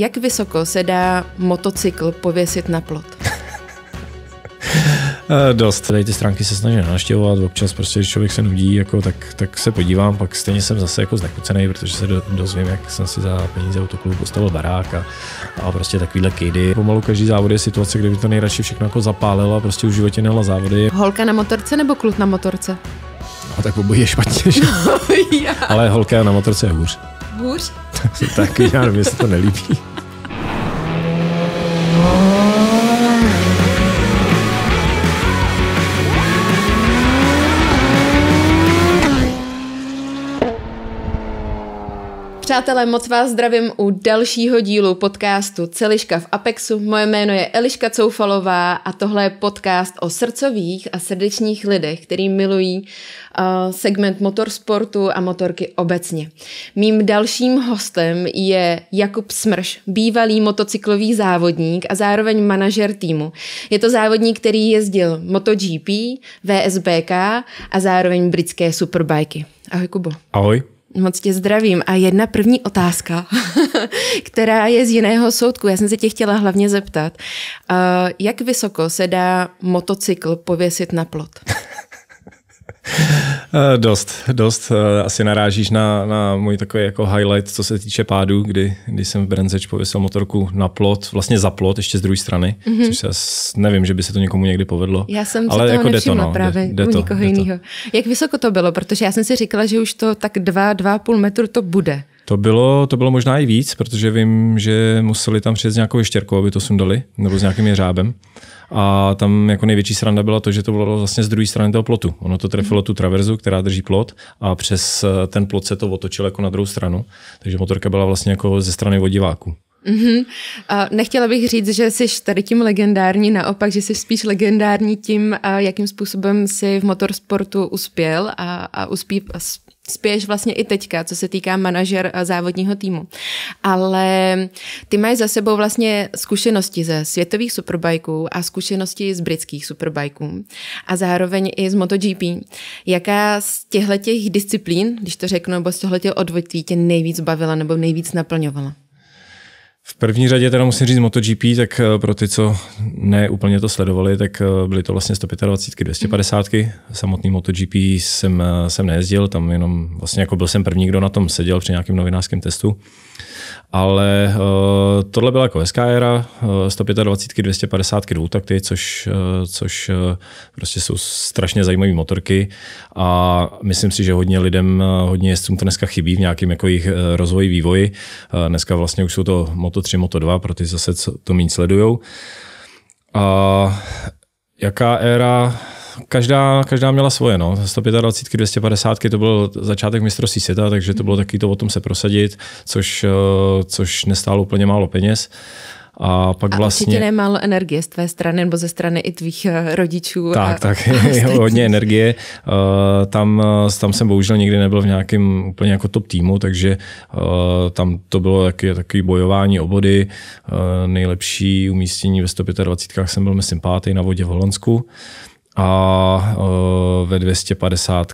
Jak vysoko se dá motocykl pověsit na plot? Eh, dost. Tady ty stránky se snažím naštěvovat, občas prostě, když člověk se nudí, jako, tak, tak se podívám, pak stejně jsem zase jako znekucený, protože se do, dozvím, jak jsem si za peníze autoklubu postavil barák a, a prostě takovýhle kejdy. Pomalu každý závod je situace, kde by to nejradši všechno jako zapálila, prostě už životě nehla závody. Holka na motorce nebo kluk na motorce? No tak obojí je špatně, že? No, Ale holka na motorce je hůř hůř? tak já nevím, jestli to nelíbí. Přátelé, moc vás zdravím u dalšího dílu podcastu Celiška v Apexu. Moje jméno je Eliška Coufalová a tohle je podcast o srdcových a srdečních lidech, který milují eh, segment motorsportu a motorky obecně. Mým dalším hostem je Jakub Smrš, bývalý motocyklový závodník a zároveň manažer týmu. Je to závodník, který jezdil MotoGP, VSBK a zároveň britské superbajky. Ahoj Kubo. Ahoj. Moc tě zdravím. A jedna první otázka, která je z jiného soudku. Já jsem se tě chtěla hlavně zeptat. Uh, jak vysoko se dá motocykl pověsit na plot? Eh, dost, dost. Eh, asi narážíš na, na můj takový jako highlight, co se týče pádu, kdy, kdy jsem v Brenzeč pověsil motorku na plot, vlastně za plot, ještě z druhé strany, mm-hmm. což já nevím, že by se to někomu někdy povedlo. Já jsem ale toho jako nevšimla to, no, právě jde, jde u nikoho jiného. Jak vysoko to bylo? Protože já jsem si říkala, že už to tak dva, dva půl metru to bude. To bylo, to bylo možná i víc, protože vím, že museli tam přijet s nějakou ještěrkou, aby to sundali, nebo s nějakým jeřábem. A tam jako největší sranda byla to, že to bylo vlastně z druhé strany toho plotu. Ono to trefilo mhm. tu traverzu, která drží plot a přes eh, ten plot se to otočilo jako na druhou stranu. Takže motorka byla vlastně jako ze strany vodiváku. Mm-hmm. A nechtěla bych říct, že jsi tady tím legendární, naopak, že jsi spíš legendární tím, eh, jakým způsobem jsi v motorsportu uspěl a, a uspí, spíš vlastně i teďka, co se týká manažer eh, závodního týmu. Ale ty máš za sebou vlastně zkušenosti ze světových superbajků a zkušenosti z britských superbajků a zároveň i z MotoGP. Jaká z těchto disciplín, když to řeknu, nebo z těchto odvětví tě nejvíc bavila nebo nejvíc naplňovala? V první řadě teda musím říct MotoGP, tak eh, pro ty, co neúplně to sledovali, tak eh, byly to vlastně 125, 250. Samotný MotoGP jsem, eh, jsem nejezdil, tam jenom vlastně jako byl jsem první, kdo na tom seděl při nějakém novinářském testu. Ale uh, tohle byla jako hezká era, uh, 125, 250 dvoutakty, což, uh, což uh, prostě jsou strašně zajímavé motorky a myslím si, že hodně lidem, uh, hodně jezdcům to dneska chybí v nějakém jako jejich uh, rozvoji, vývoji. Uh, dneska vlastně už jsou to moto Moto 3, Moto 2, pro ty zase co to méně sledujou. A jaká éra každá, každá měla svoje. No. 125, 250 to byl začátek mistrovství světa, takže to bylo taky to o tom se prosadit, což, eh, což nestálo úplně málo peněz. A pak a vlastně... určitě nemálo energie z tvé strany nebo ze strany i tvých eh, rodičů. Tak, a... tak, a hodně energie. Eh, tam, eh, tam jsem bohužel nikdy nebyl v nějakém úplně jako top týmu, takže tam to bylo taky, taky bojování o body. Nejlepší umístění ve 125 jsem byl, myslím, pátý na vodě v Holandsku a ve 250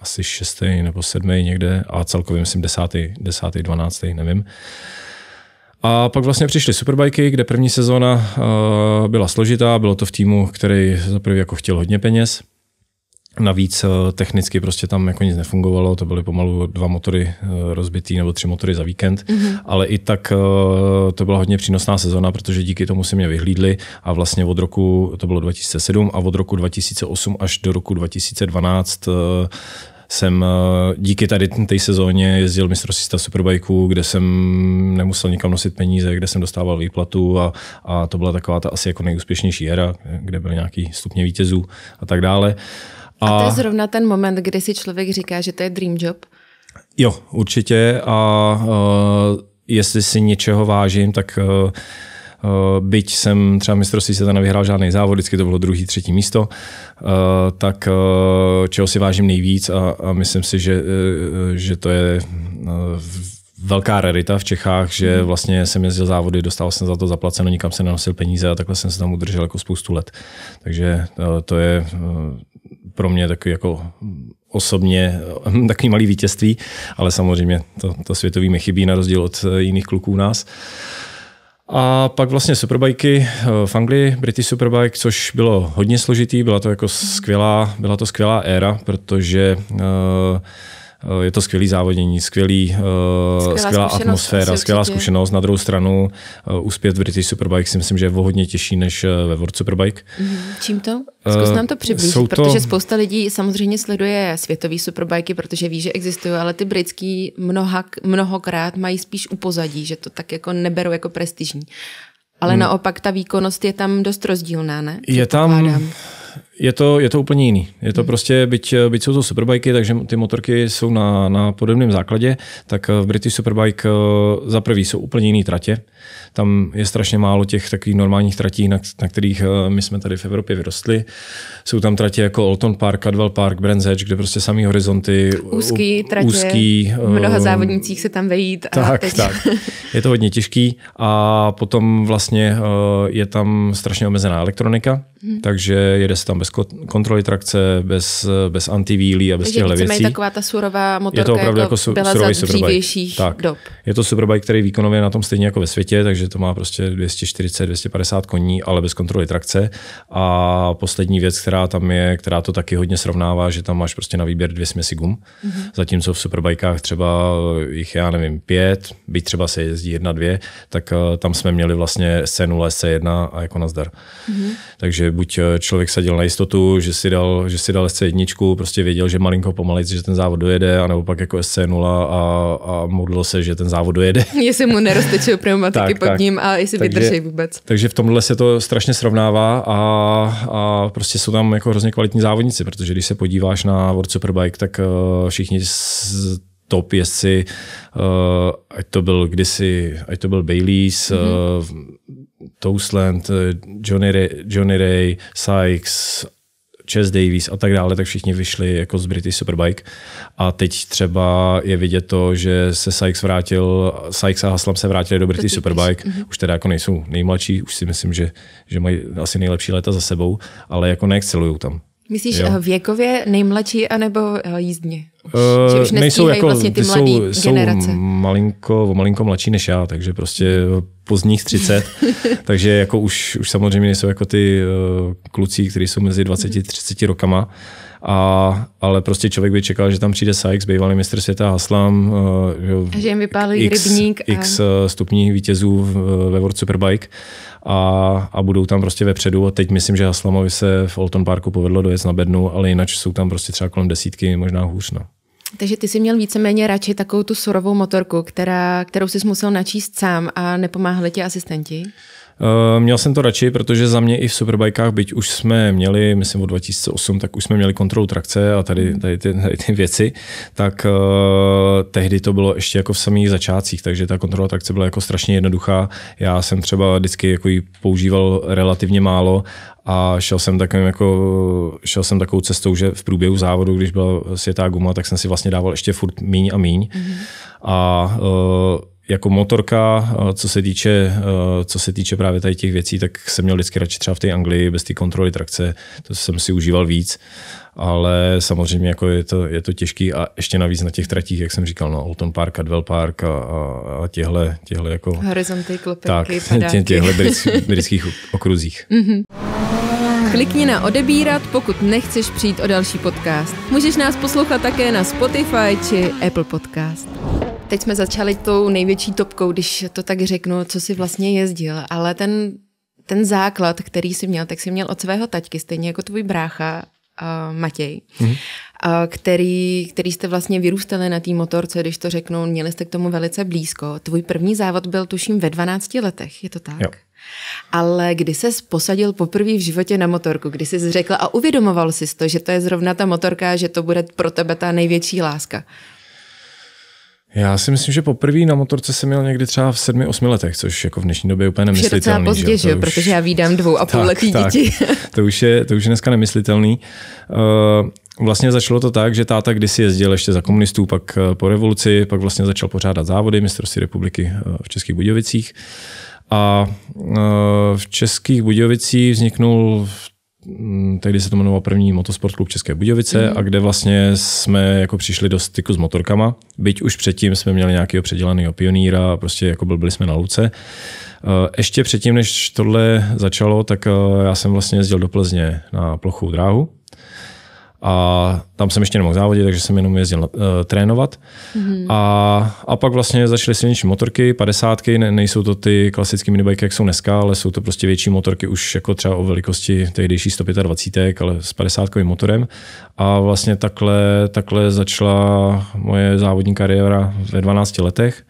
asi šestý nebo sedmý někde a celkově myslím desátý, desátý, dvanáctý, nevím. A pak vlastně přišly superbajky, kde první sezóna eh, byla složitá, bylo to v týmu, který za jako chtěl hodně peněz, Navíc eh, technicky prostě tam jako nic nefungovalo, to byly pomalu dva motory eh, rozbitý nebo tři motory za víkend, mm-hmm. ale i tak to byla hodně přínosná sezona, protože díky tomu si mě vyhlídli a vlastně od roku, to bylo 2007 a od roku 2008 až do roku 2012 jsem eh, díky tady té sezóně jezdil mistrovství sta superbajků, kde jsem nemusel nikam nosit peníze, kde jsem dostával výplatu a, a to byla taková ta asi jako nejúspěšnější era, kde byly nějaký stupně vítězů a tak dále. A, a to je zrovna ten moment, kdy si člověk říká, že to je dream job? Jo, určitě a a eh, jestli si něčeho vážím, tak a, eh, Eh, byť jsem třeba mistrovství světa nevyhrál žádný závod, vždycky to bylo druhý, třetí místo, eh, tak eh, čeho si vážím nejvíc a, a myslím si, že, že to je velká rarita v Čechách, že hmm. vlastně jsem jezdil závody, dostal jsem za to zaplaceno, nikam se nenosil peníze a takhle jsem se tam udržel jako spoustu let. Takže to je pro mě takový jako osobně takový malý vítězství, ale samozřejmě to, to světový mi chybí na rozdíl od jiných kluků u nás. Uh, a pak vlastně superbajky eh, v Anglii, British Superbike, což bylo hodně složitý, byla to jako skvělá, byla to skvělá éra, protože uh, Eh, je to skvělý závodění, skvělý, eh, skvělá, skvělá atmosféra, skvělá zkušenost. Na druhou stranu uspět eh, v British Superbike si myslím, že je o hodně těžší než ve World Superbike. Mm-hmm. Čím to? Zkus nám to přiblížit, to... protože spousta lidí samozřejmě sleduje světový superbajky, protože ví, že existují, ale ty britský mnoha, mnohokrát mají spíš upozadí, že to tak jako neberou jako prestižní. Ale hmm. naopak ta výkonnost je tam dost rozdílná, ne? Je tam, je to, je to úplně jiný. Je to hmm. prostě, byť, byť jsou to superbajky, takže ty motorky jsou na, na podobném základě, tak eh, v British Superbike eh, za prvý jsou úplně jiný tratě. Tam je strašně málo těch takových normálních tratí, na, na kterých eh, my jsme tady v Evropě vyrostli. Jsou tam tratě jako Alton Park, Cadwell Park, Brands Edge, kde prostě samý horizonty. Úzký tratě, úzký, mnoha závodnicích se tam vejít. A tak, teď. tak. Je to hodně těžký a potom vlastně je tam strašně omezená elektronika, hmm. takže jede se tam bez bez kontroly trakce, bez, bez antivílí a bez těchto věcí. Je taková ta surová motorka, je to opravdu jako, jako byla za dřívějších tak. dob. Je to superbike, který výkonově na tom stejně jako ve světě, takže to má prostě 240, 250 koní, ale bez kontroly trakce. A poslední věc, která tam je, která to taky hodně srovnává, že tam máš prostě na výběr dvě směsi gum, mm-hmm. zatímco v superbajkách třeba jich, já nevím, pět, byť třeba se jezdí jedna, dvě, tak eh, tam jsme měli vlastně SC0, SC1 a jako nazdar. Mm-hmm. Takže buď eh, člověk seděl na jistotu, že si dal, že si dal SC1, prostě věděl, že malinko pomalejc, že ten závod dojede, a pak jako SC0 a, a modlil se, že ten závod dojede. jestli mu neroztečil pneumatiky tak, pod tak. ním a jestli takže, vydrží vůbec. Takže v tomhle se to strašně srovnává a, a prostě jsou tam jako hrozně kvalitní závodníci, protože když se podíváš na World Superbike, tak uh, všichni z, top, jestli uh, ať to byl kdysi, ať to byl Baileys, mm-hmm. uh, Toastland, eh, Johnny Ray, Johnny Ray, Sykes, Chess Davies a tak dále, tak všichni vyšli jako z British Superbike. A teď třeba je vidět to, že se Sykes vrátil, Sykes a Haslam se vrátili do British Superbike. Mm-hmm. Už teda jako nejsou nejmladší, už si myslím, že, že mají asi nejlepší léta za sebou, ale jako neexcelují tam. Myslíš jo. věkově nejmladší anebo jízdně? Eh, že už nejsou jako, vlastně ty, ty mladý jsou, generace. jsou malinko, malinko mladší než já, takže prostě pozdních 30, takže jako už, už samozřejmě nejsou jako ty uh, kluci, kteří jsou mezi 20 a 30 rokama, a, ale prostě člověk by čekal, že tam přijde Sykes, bývalý mistr světa Haslam, uh, že jim vypálí x, rybník a... x stupních vítězů v, ve World Superbike a, a budou tam prostě vepředu a teď myslím, že Haslamovi se v Olton Parku povedlo dojet na bednu, ale jinak jsou tam prostě třeba kolem desítky, možná hůř. No. Takže ty jsi měl víceméně radši takovou tu surovou motorku, která, kterou jsi musel načíst sám a nepomáhali ti asistenti? Eh, měl jsem to radši, protože za mě i v superbajkách, byť už jsme měli, myslím od 2008, tak už jsme měli kontrolu trakce a tady, hmm. tady, ty, tady ty věci, tak uh, tehdy to bylo ještě jako v samých začátcích, takže ta kontrola trakce byla jako strašně jednoduchá. Já jsem třeba vždycky jako ji používal relativně málo a šel jsem, takovým jako, šel jsem takovou cestou, že v průběhu závodu, když byla světá guma, tak jsem si vlastně dával ještě furt míň a míň. Mm-hmm. A uh, jako motorka, eh, co se týče, eh, co se týče právě tady těch věcí, tak jsem měl vždycky radši třeba v té Anglii bez té kontroly trakce, to jsem si užíval víc, ale samozřejmě jako je, to, je to těžký a ještě navíc na těch tratích, jak jsem říkal, no, Alton Park Advel Park a, a, a těhle, těhle jako... Horizonty, klopinky, tak, tě, těhle britských okruzích. mm-hmm. Klikni na odebírat, pokud nechceš přijít o další podcast. Můžeš nás poslouchat také na Spotify či Apple Podcast. Teď jsme začali tou největší topkou, když to tak řeknu, co si vlastně jezdil, ale ten, ten základ, který si měl, tak si měl od svého taťky, stejně jako tvůj brácha uh, Matěj. Mm-hmm který, který jste vlastně vyrůstali na té motorce, když to řeknu, měli jste k tomu velice blízko. Tvůj první závod byl tuším ve 12 letech, je to tak? Jo. Ale kdy se posadil poprvé v životě na motorku, kdy jsi řekl a uvědomoval jsi to, že to je zrovna ta motorka, že to bude pro tebe ta největší láska? Já si myslím, že poprvé na motorce jsem měl někdy třeba v sedmi, osmi letech, což jako v dnešní době je úplně nemyslitelný. Je pozdě, že? Už... protože já výdám dvou a půl letý děti. to, už je, to už je dneska nemyslitelný. Uh, Vlastně začalo to tak, že táta kdysi jezdil ještě za komunistů, pak eh, po revoluci, pak vlastně začal pořádat závody mistrovství republiky eh, v Českých Budějovicích. A eh, v Českých Budějovicích vzniknul hm, tehdy se to jmenoval první motosport klub České Budějovice mm. a kde vlastně jsme jako přišli do styku s motorkama. Byť už předtím jsme měli nějakého předělaného pioníra prostě jako byli jsme na luce. Ještě předtím, než tohle začalo, tak já jsem vlastně jezdil do Plzně na plochou dráhu a tam jsem ještě nemohl závodit, takže jsem jenom jezdil uh, trénovat. Mm-hmm. A, a pak vlastně začaly silnější motorky, padesátky, ne, nejsou to ty klasické minibajky, jak jsou dneska, ale jsou to prostě větší motorky, už jako třeba o velikosti tehdejší 125, ale s 50 motorem. A vlastně takhle, takhle začala moje závodní kariéra ve 12 letech.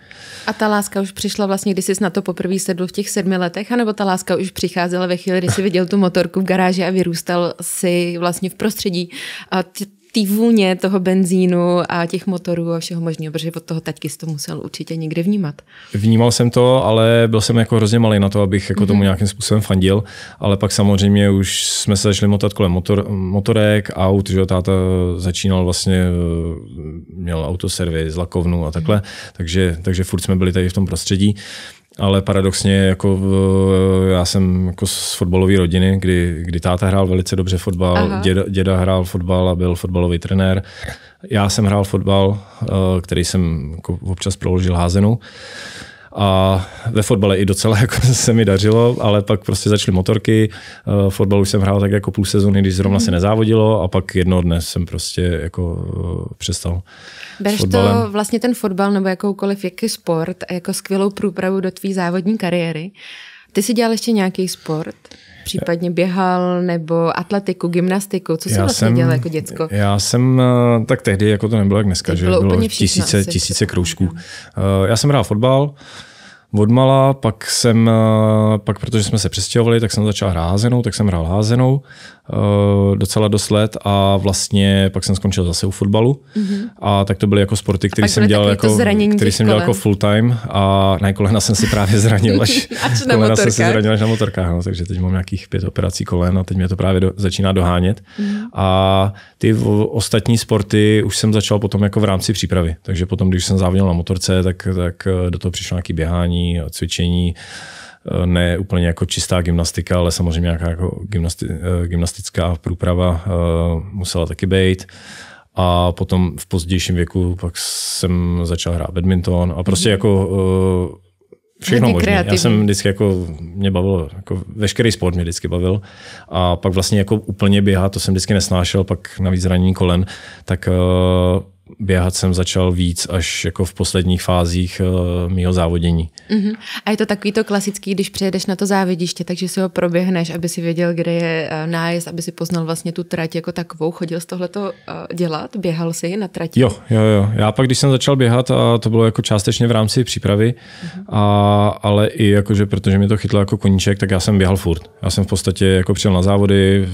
A ta láska už přišla vlastně, když jsi na to poprvé sedl v těch sedmi letech, anebo ta láska už přicházela ve chvíli, kdy jsi viděl tu motorku v garáži a vyrůstal si vlastně v prostředí a té vůně toho benzínu a těch motorů a všeho možného, protože od toho taťky jsi to musel určitě někde vnímat. Vnímal jsem to, ale byl jsem jako hrozně malý na to, abych jako mm-hmm. tomu nějakým způsobem fandil, ale pak samozřejmě už jsme se začali motat kolem motor, motorek, aut, že táta začínal vlastně, e, měl autoservis, lakovnu a takhle, mm-hmm. takže, takže furt jsme byli tady v tom prostředí ale paradoxně jako já jsem jako z fotbalové rodiny, kdy, kdy táta hrál velice dobře fotbal, děda, děda hrál fotbal a byl fotbalový trenér. Já jsem hrál fotbal, eh, který jsem jako občas proložil házenou. A ve fotbale i docela jako se mi dařilo, ale pak prostě začaly motorky. Eh, fotbal už jsem hrál tak jako půl sezóny, když zrovna se mhm. nezávodilo a pak jedno dne jsem prostě jako eh, přestal. Bereš to vlastně ten fotbal nebo jakoukoliv jaký sport jako skvělou průpravu do tvý závodní kariéry. Ty jsi dělal ještě nějaký sport? Případně běhal nebo atletiku, gymnastiku, co jsi já vlastně jsem, dělal jako děcko? Já jsem, eh, tak tehdy, jako to nebylo jak dneska, Teď že bylo, bylo tisíce, tisíce kroužků. Mhm. Eh, já jsem hrál fotbal, odmala, pak jsem, eh, pak protože jsme se přestěhovali, tak jsem začal hrát házenou, tak jsem hrál házenou eh, docela dost let a vlastně pak jsem skončil zase u fotbalu. Mm-hmm. A tak to byly jako sporty, které jako- jsem dělal jako, který jsem dělal jako full time a na kolena jsem si právě zranil, až, až na kolena motorkách. jsem si zranil až na motorkách, no, takže teď mám nějakých pět operací kolen a teď mě to právě do, začíná dohánět. Mm-hmm. A ty ostatní sporty už jsem začal potom jako v rámci přípravy. Takže potom, když jsem závodil na motorce, tak, tak eh, do toho přišlo nějaké běhání, cvičení, eh, ne úplně jako čistá gymnastika, ale samozřejmě nějaká jako gymnasti, eh, gymnastická průprava musela taky být. A potom v pozdějším věku pak jsem začal hrát badminton a prostě mhm. jako Všechno možné. Já jsem vždycky jako, mě bavilo, jako veškerý sport mě vždycky bavil. A pak vlastně jako úplně běhat, to jsem vždycky nesnášel, pak navíc zranění kolen, tak uh, běhat jsem začal víc až jako v posledních fázích uh, mýho závodění. Uh-huh. A je to takový to klasický, když přejedeš na to závidiště, takže si ho proběhneš, aby si věděl, kde je uh, nájezd, aby si poznal vlastně tu trať jako takovou. Chodil jsi tohleto uh, dělat? Běhal si na trati? Jo, jo, jo. Já pak, když jsem začal běhat, a to bylo jako částečně v rámci přípravy, uh-huh. a, ale i jakože, protože mi to chytlo jako koníček, tak já jsem běhal furt. Já jsem v podstatě jako přijel na závody,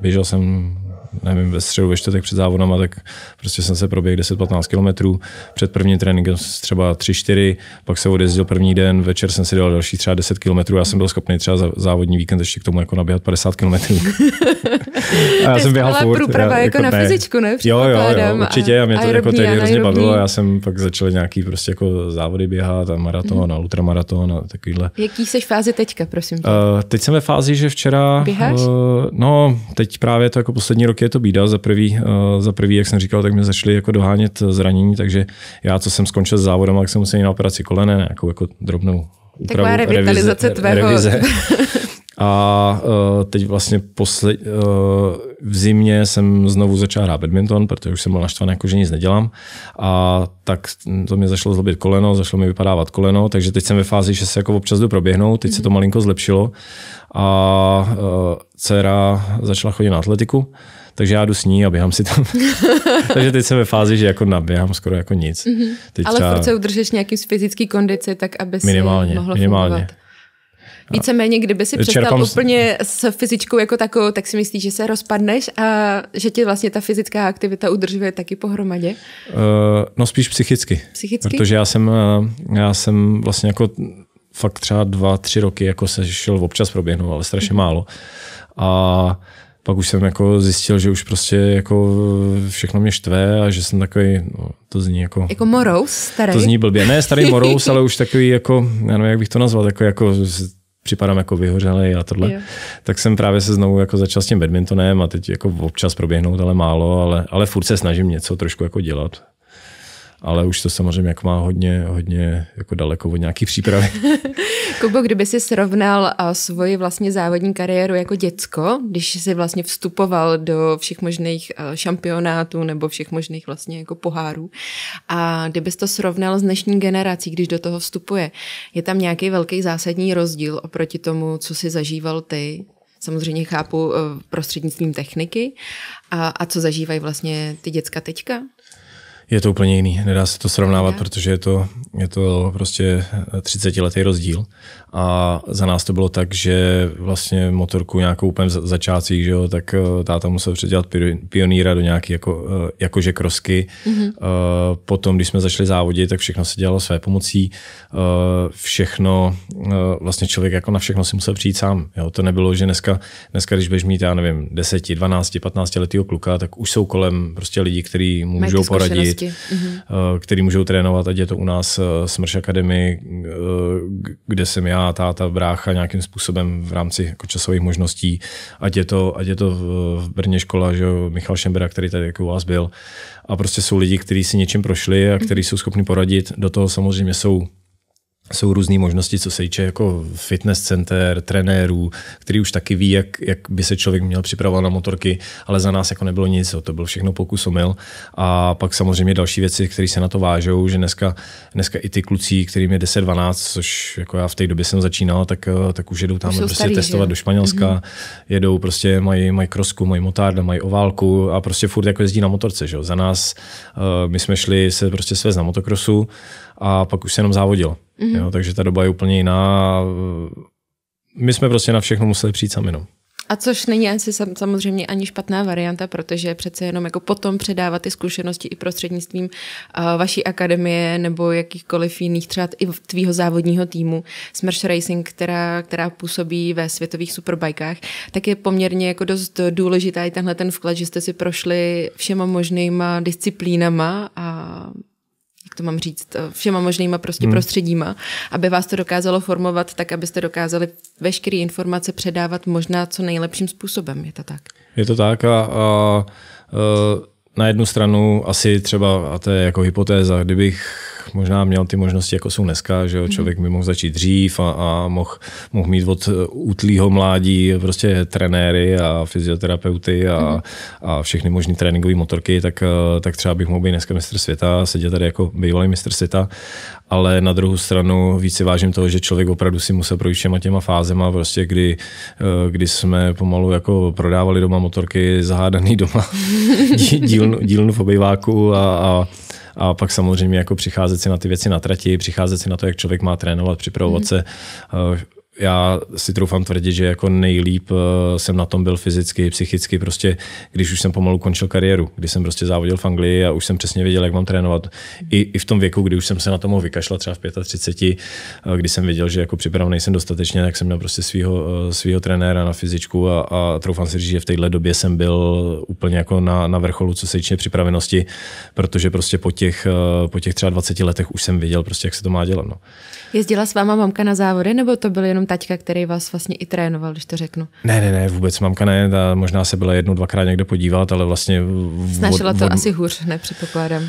běžel jsem nevím, ve středu, ve čtvrtek před závodama, tak prostě jsem se proběhl 10-15 km. Před prvním tréninkem třeba 3-4, pak se odjezdil první den, večer jsem si dal další třeba 10 km. Já jsem byl schopný třeba za závodní víkend ještě k tomu jako naběhat 50 km. a já jsem běhal furt. průprava já, jako, jako, na fyzičku, ne? Jo, jo, jo, určitě. A mě to jako tehdy hrozně bavilo. Já jsem pak začal nějaký prostě jako závody běhat a maraton hmm. a ultramaraton a takovýhle. Jaký jsi fázi teďka, prosím tě? Uh, teď jsem ve fázi, že včera... Běháš? Uh, no, teď právě to jako poslední rok roky je to bída. Za prvý, eh, za prvý, jak jsem říkal, tak mě začaly jako dohánět zranění, takže já, co jsem skončil s závodem, tak jsem musel jít na operaci kolene, nějakou jako drobnou úpravu. Taková revitalizace revize, tvého. Revize. A eh, teď vlastně posle, eh, v zimě jsem znovu začal hrát badminton, protože už jsem byl naštvaný, jako že nic nedělám. A tak to mě zašlo zlobit koleno, zašlo mi vypadávat koleno, takže teď jsem ve fázi, že se jako občas jdu proběhnout, teď mm-hmm. se to mhm. malinko zlepšilo. A dcera začala chodit na atletiku takže já jdu s ní a běhám si tam. takže teď jsem ve fázi, že jako naběhám skoro jako nic. Mm-hmm. Teď Ale třeba... furt se udržíš nějaký fyzický kondici, tak aby minimálně, si mohla minimálně. fungovat. Víceméně, kdyby si přestal Čerpám... úplně s fyzičkou jako takovou, tak si myslíš, že se rozpadneš a že tě vlastně ta fyzická aktivita udržuje taky pohromadě? Uh, no spíš psychicky. Psychicky? Protože já jsem, eh, já jsem vlastně jako fakt třeba dva, tři roky jako se šel občas proběhnout, ale strašně mhm. málo. A pak už jsem jako zjistil, že už prostě jako všechno mě štve a že jsem takový, no, to zní jako... Jako morous starý? To zní blbě. Ne starý morous, ale už takový jako, já nevím, jak bych to nazval, jako jako připadám jako vyhořelý a tohle. Jo. Tak jsem právě se znovu jako začal s tím badmintonem a teď jako občas proběhnout, ale málo, ale, ale furt se snažím něco trošku jako dělat ale už to samozřejmě jak má hodně, hodně jako daleko od nějaký přípravy. Kubo, kdyby si srovnal svoji vlastně závodní kariéru jako děcko, když jsi vlastně vstupoval do všech možných šampionátů nebo všech možných vlastně jako pohárů a kdybys to srovnal s dnešní generací, když do toho vstupuje, je tam nějaký velký zásadní rozdíl oproti tomu, co si zažíval ty samozřejmě chápu e, prostřednictvím techniky. A, a co zažívají vlastně ty děcka teďka? je to úplně jiný. Nedá se to srovnávat, okay. protože je to, je to prostě 30 letý rozdíl. A za nás to bylo tak, že vlastně motorku nějakou úplně v začátcích, že jo, tak eh, táta musel předělat pioníra do nějaké jako, eh, jakože krosky. Mm-hmm. Eh, potom, když jsme začali závodit, tak všechno se dělalo své pomocí. Všechno, vlastně člověk jako na všechno si musel přijít sám. Jo. To nebylo, že dneska, dneska když budeš mít, já nevím, 10, 12, 15 letého kluka, tak už jsou kolem prostě lidi, kteří můžou poradit, mm-hmm. kteří můžou trénovat, ať je to u nás Smrš Academy, kde jsem já já, táta, brácha nějakým způsobem v rámci jako časových možností, ať je to, ať je to v Brně škola, že jo, Michal Šembera, který tady jako u vás byl. A prostě jsou lidi, kteří si něčím prošli a kteří jsou schopni poradit. Do toho samozřejmě jsou jsou různé možnosti, co se týče jako fitness center, trenérů, který už taky ví, jak, jak by se člověk měl připravovat na motorky, ale za nás jako nebylo nic, to bylo všechno pokus omyl. A pak samozřejmě další věci, které se na to vážou, že dneska, dneska i ty kluci, kterým je 10-12, což jako já v té době jsem začínal, tak, eh, tak už jedou tam prostě starý, testovat že? do Španělska, mm-hmm. jedou prostě, mají, mají krosku, mají motárda, mají oválku a prostě furt jako jezdí na motorce. Že? Za nás, eh, my jsme šli se prostě svést na motokrosu a pak už se jenom závodil. Mm-hmm. Jo, takže ta doba je úplně jiná. Uh, my jsme prostě na všechno museli přijít sami. No. A což není asi samozřejmě ani špatná varianta, protože přece jenom jako potom předávat ty zkušenosti i prostřednictvím uh, vaší akademie nebo jakýchkoliv jiných třeba i tvýho závodního týmu Smash Racing, která, která působí ve světových superbajkách, tak je poměrně jako dost důležitá i tenhle ten vklad, že jste si prošli všema možnýma disciplínama a jak to mám říct, eh, všema možnýma prostě hmm. prostředíma, aby vás to dokázalo formovat tak, abyste dokázali veškeré informace předávat možná co nejlepším způsobem. Je to tak? Je to tak a, a, a eh, na jednu stranu asi třeba, a to je jako hypotéza, kdybych možná měl ty možnosti, jako jsou dneska, že jo? Mhm. člověk by mohl začít dřív a, a mohl, mohl mít od eh, útlýho mládí prostě trenéry a fyzioterapeuty a, mhm. a všechny možné tréninkové motorky, tak, eh, tak třeba bych mohl být dneska mistr světa, sedět tady jako bývalý mistr světa, ale na druhou stranu víc si vážím toho, že člověk opravdu si musel projít všema těma fázema, prostě kdy, eh, kdy jsme pomalu jako prodávali doma motorky, zahádaný doma dílnu, dílnu v obejváku a, a a pak samozřejmě jako přicházet si na ty věci na trati, přicházet si na to, jak člověk má trénovat, připravovat mm. se, eh, já si troufám tvrdit, že jako nejlíp eh, jsem na tom byl fyzicky, psychicky, prostě když už jsem pomalu končil kariéru, když jsem prostě závodil v Anglii a už jsem přesně věděl, jak mám trénovat. I, i v tom věku, kdy už jsem se na tom vykašla třeba v 35, eh, když jsem věděl, že jako připravený nejsem dostatečně, tak jsem měl prostě svého eh, svýho trenéra na fyzičku a, a troufám si říct, že v téhle době jsem byl úplně jako na, na vrcholu, co se týče připravenosti, protože prostě po těch, po těch třeba 20 letech už jsem věděl prostě, jak se to má dělat. No. Jezdila s váma mamka na závody, nebo to byly jenom taťka, který vás vlastně i trénoval, když to řeknu. Ne, ne, ne, vůbec mamka ne, ta možná se byla jednou, dvakrát někde podívat, ale vlastně... Snažila to od, asi hůř, nepředpokládám.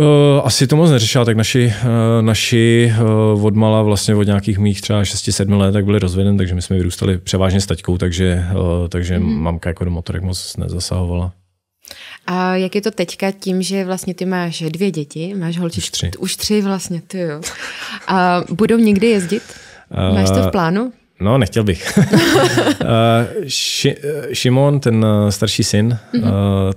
Eh, asi to moc neřešila, tak naši, eh, naši eh, odmala vlastně od nějakých mých třeba 6-7 let tak byli rozveden, takže my jsme vyrůstali převážně s taťkou, takže, takže mm. mamka jako do motorek moc nezasahovala. A jak je to teďka tím, že vlastně ty máš dvě děti, máš holčičku, už tři, už tři vlastně, ty jo. A budou někdy jezdit? Máš to v plánu? No, nechtěl bych. Eh, eh, Šimon, ten eh, starší syn, mm-hmm.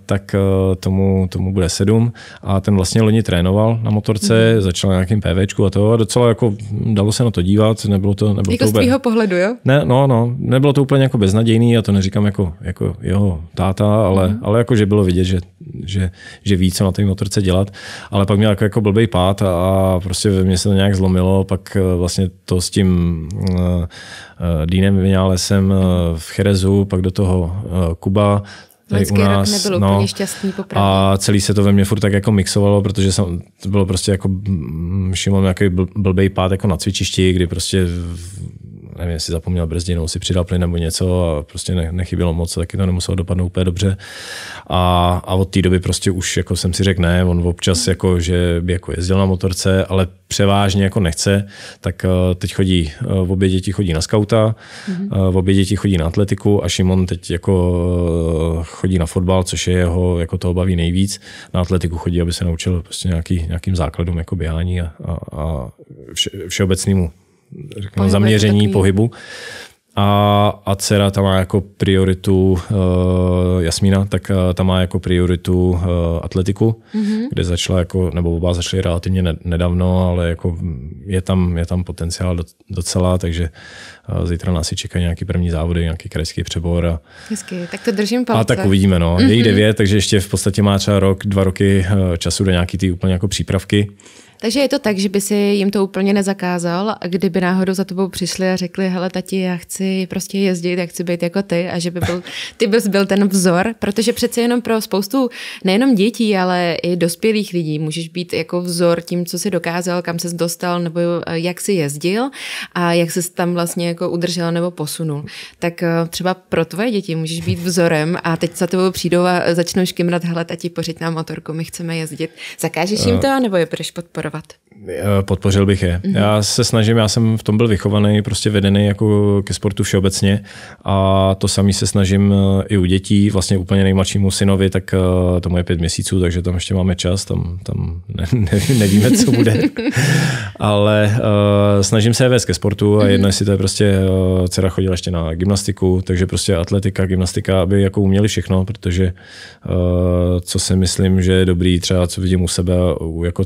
tak tomu, tomu bude sedm a ten vlastně loni trénoval na motorce, mm-hmm. začal nějakým PVčku a to a docela jako dalo se na to dívat, nebylo to... Nebylo jako to úplně, z tvýho pohledu, jo? Ne, no, no, nebylo to úplně jako beznadějný, a to neříkám jako, jako jeho táta, ale, mm-hmm. ale jako, že bylo vidět, že, že, že ví, co na té motorce dělat, ale pak měl jako, jako blbý pád a, a prostě ve mně se to nějak zlomilo, pak vlastně to s tím Eh, Dýnem vynálezem eh, v Cherezu, pak do toho eh, Kuba, tady u nás. Rok nebyl no, úplně šťastný popravdě. A celý se to ve mně furt tak jako mixovalo, protože jsem, to bylo prostě jako mm, Šimon nějaký blbý pád jako na cvičišti, kdy prostě nevím, jestli zapomněl brzdinou, si přidal plyn nebo něco a prostě ne, nechybělo moc, taky to nemuselo dopadnout úplně dobře. A, a od té doby prostě už jako jsem si řekl, ne, on občas mm. jako, že by jako jezdil na motorce, ale převážně jako nechce, tak eh, teď chodí, v eh, obě děti chodí na skauta, v mhm. eh, obě děti chodí na atletiku a Šimon teď jako chodí na fotbal, což je jeho, jako to baví nejvíc. Na atletiku chodí, aby se naučil prostě nějaký, nějakým základům jako běhání a, a, a vše, všeobecnému řekněme, Pohyb zaměření takový... pohybu. A, a dcera tam má jako prioritu, uh, Jasmína, tak uh, eh, tam má jako prioritu uh, atletiku, mm-hmm. kde začala jako, nebo oba začaly relativně nedávno, ale jako je tam, je tam potenciál docela, takže uh, zítra nás si čekají nějaký první závody, nějaký krajský přebor. A, Hezky, tak to držím palce. A tak uvidíme, no. Mm-hmm. Je jí mhm. devět, takže ještě v podstatě má třeba rok, dva roky času do nějaký ty úplně jako přípravky. Takže je to tak, že by si jim to úplně nezakázal, kdyby náhodou za tebou přišli a řekli, hele tati, já chci prostě jezdit, já chci být jako ty a že by byl, ty bys byl ten vzor, protože přece jenom pro spoustu nejenom dětí, ale i dospělých lidí můžeš být jako vzor tím, co si dokázal, kam se dostal nebo eh, jak si jezdil a jak se tam vlastně jako udržel nebo posunul. Tak eh, třeba pro tvoje děti můžeš být vzorem a teď za tebou přijdou a začnou škymrat, hele tati, pořiď nám motorku, my chceme jezdit. Zakážeš jim eh. to nebo je budeš podporovat? podporovat? Podpořil bych je. Mm-hmm. Já se snažím, já jsem v tom byl vychovaný, prostě vedený jako ke sportu všeobecně a to samý se snažím eh, i u dětí, vlastně úplně nejmladšímu synovi, tak eh, to je pět měsíců, takže tam ještě máme čas, tam, tam ne, nevím, nevíme, co bude. Ale uh, snažím se je vést ke sportu a mhm. jedno, jestli to je prostě, uh, dcera chodila ještě na gymnastiku, takže prostě atletika, gymnastika, aby jako uměli všechno, protože uh, co si myslím, že je dobrý, třeba co vidím u sebe, jako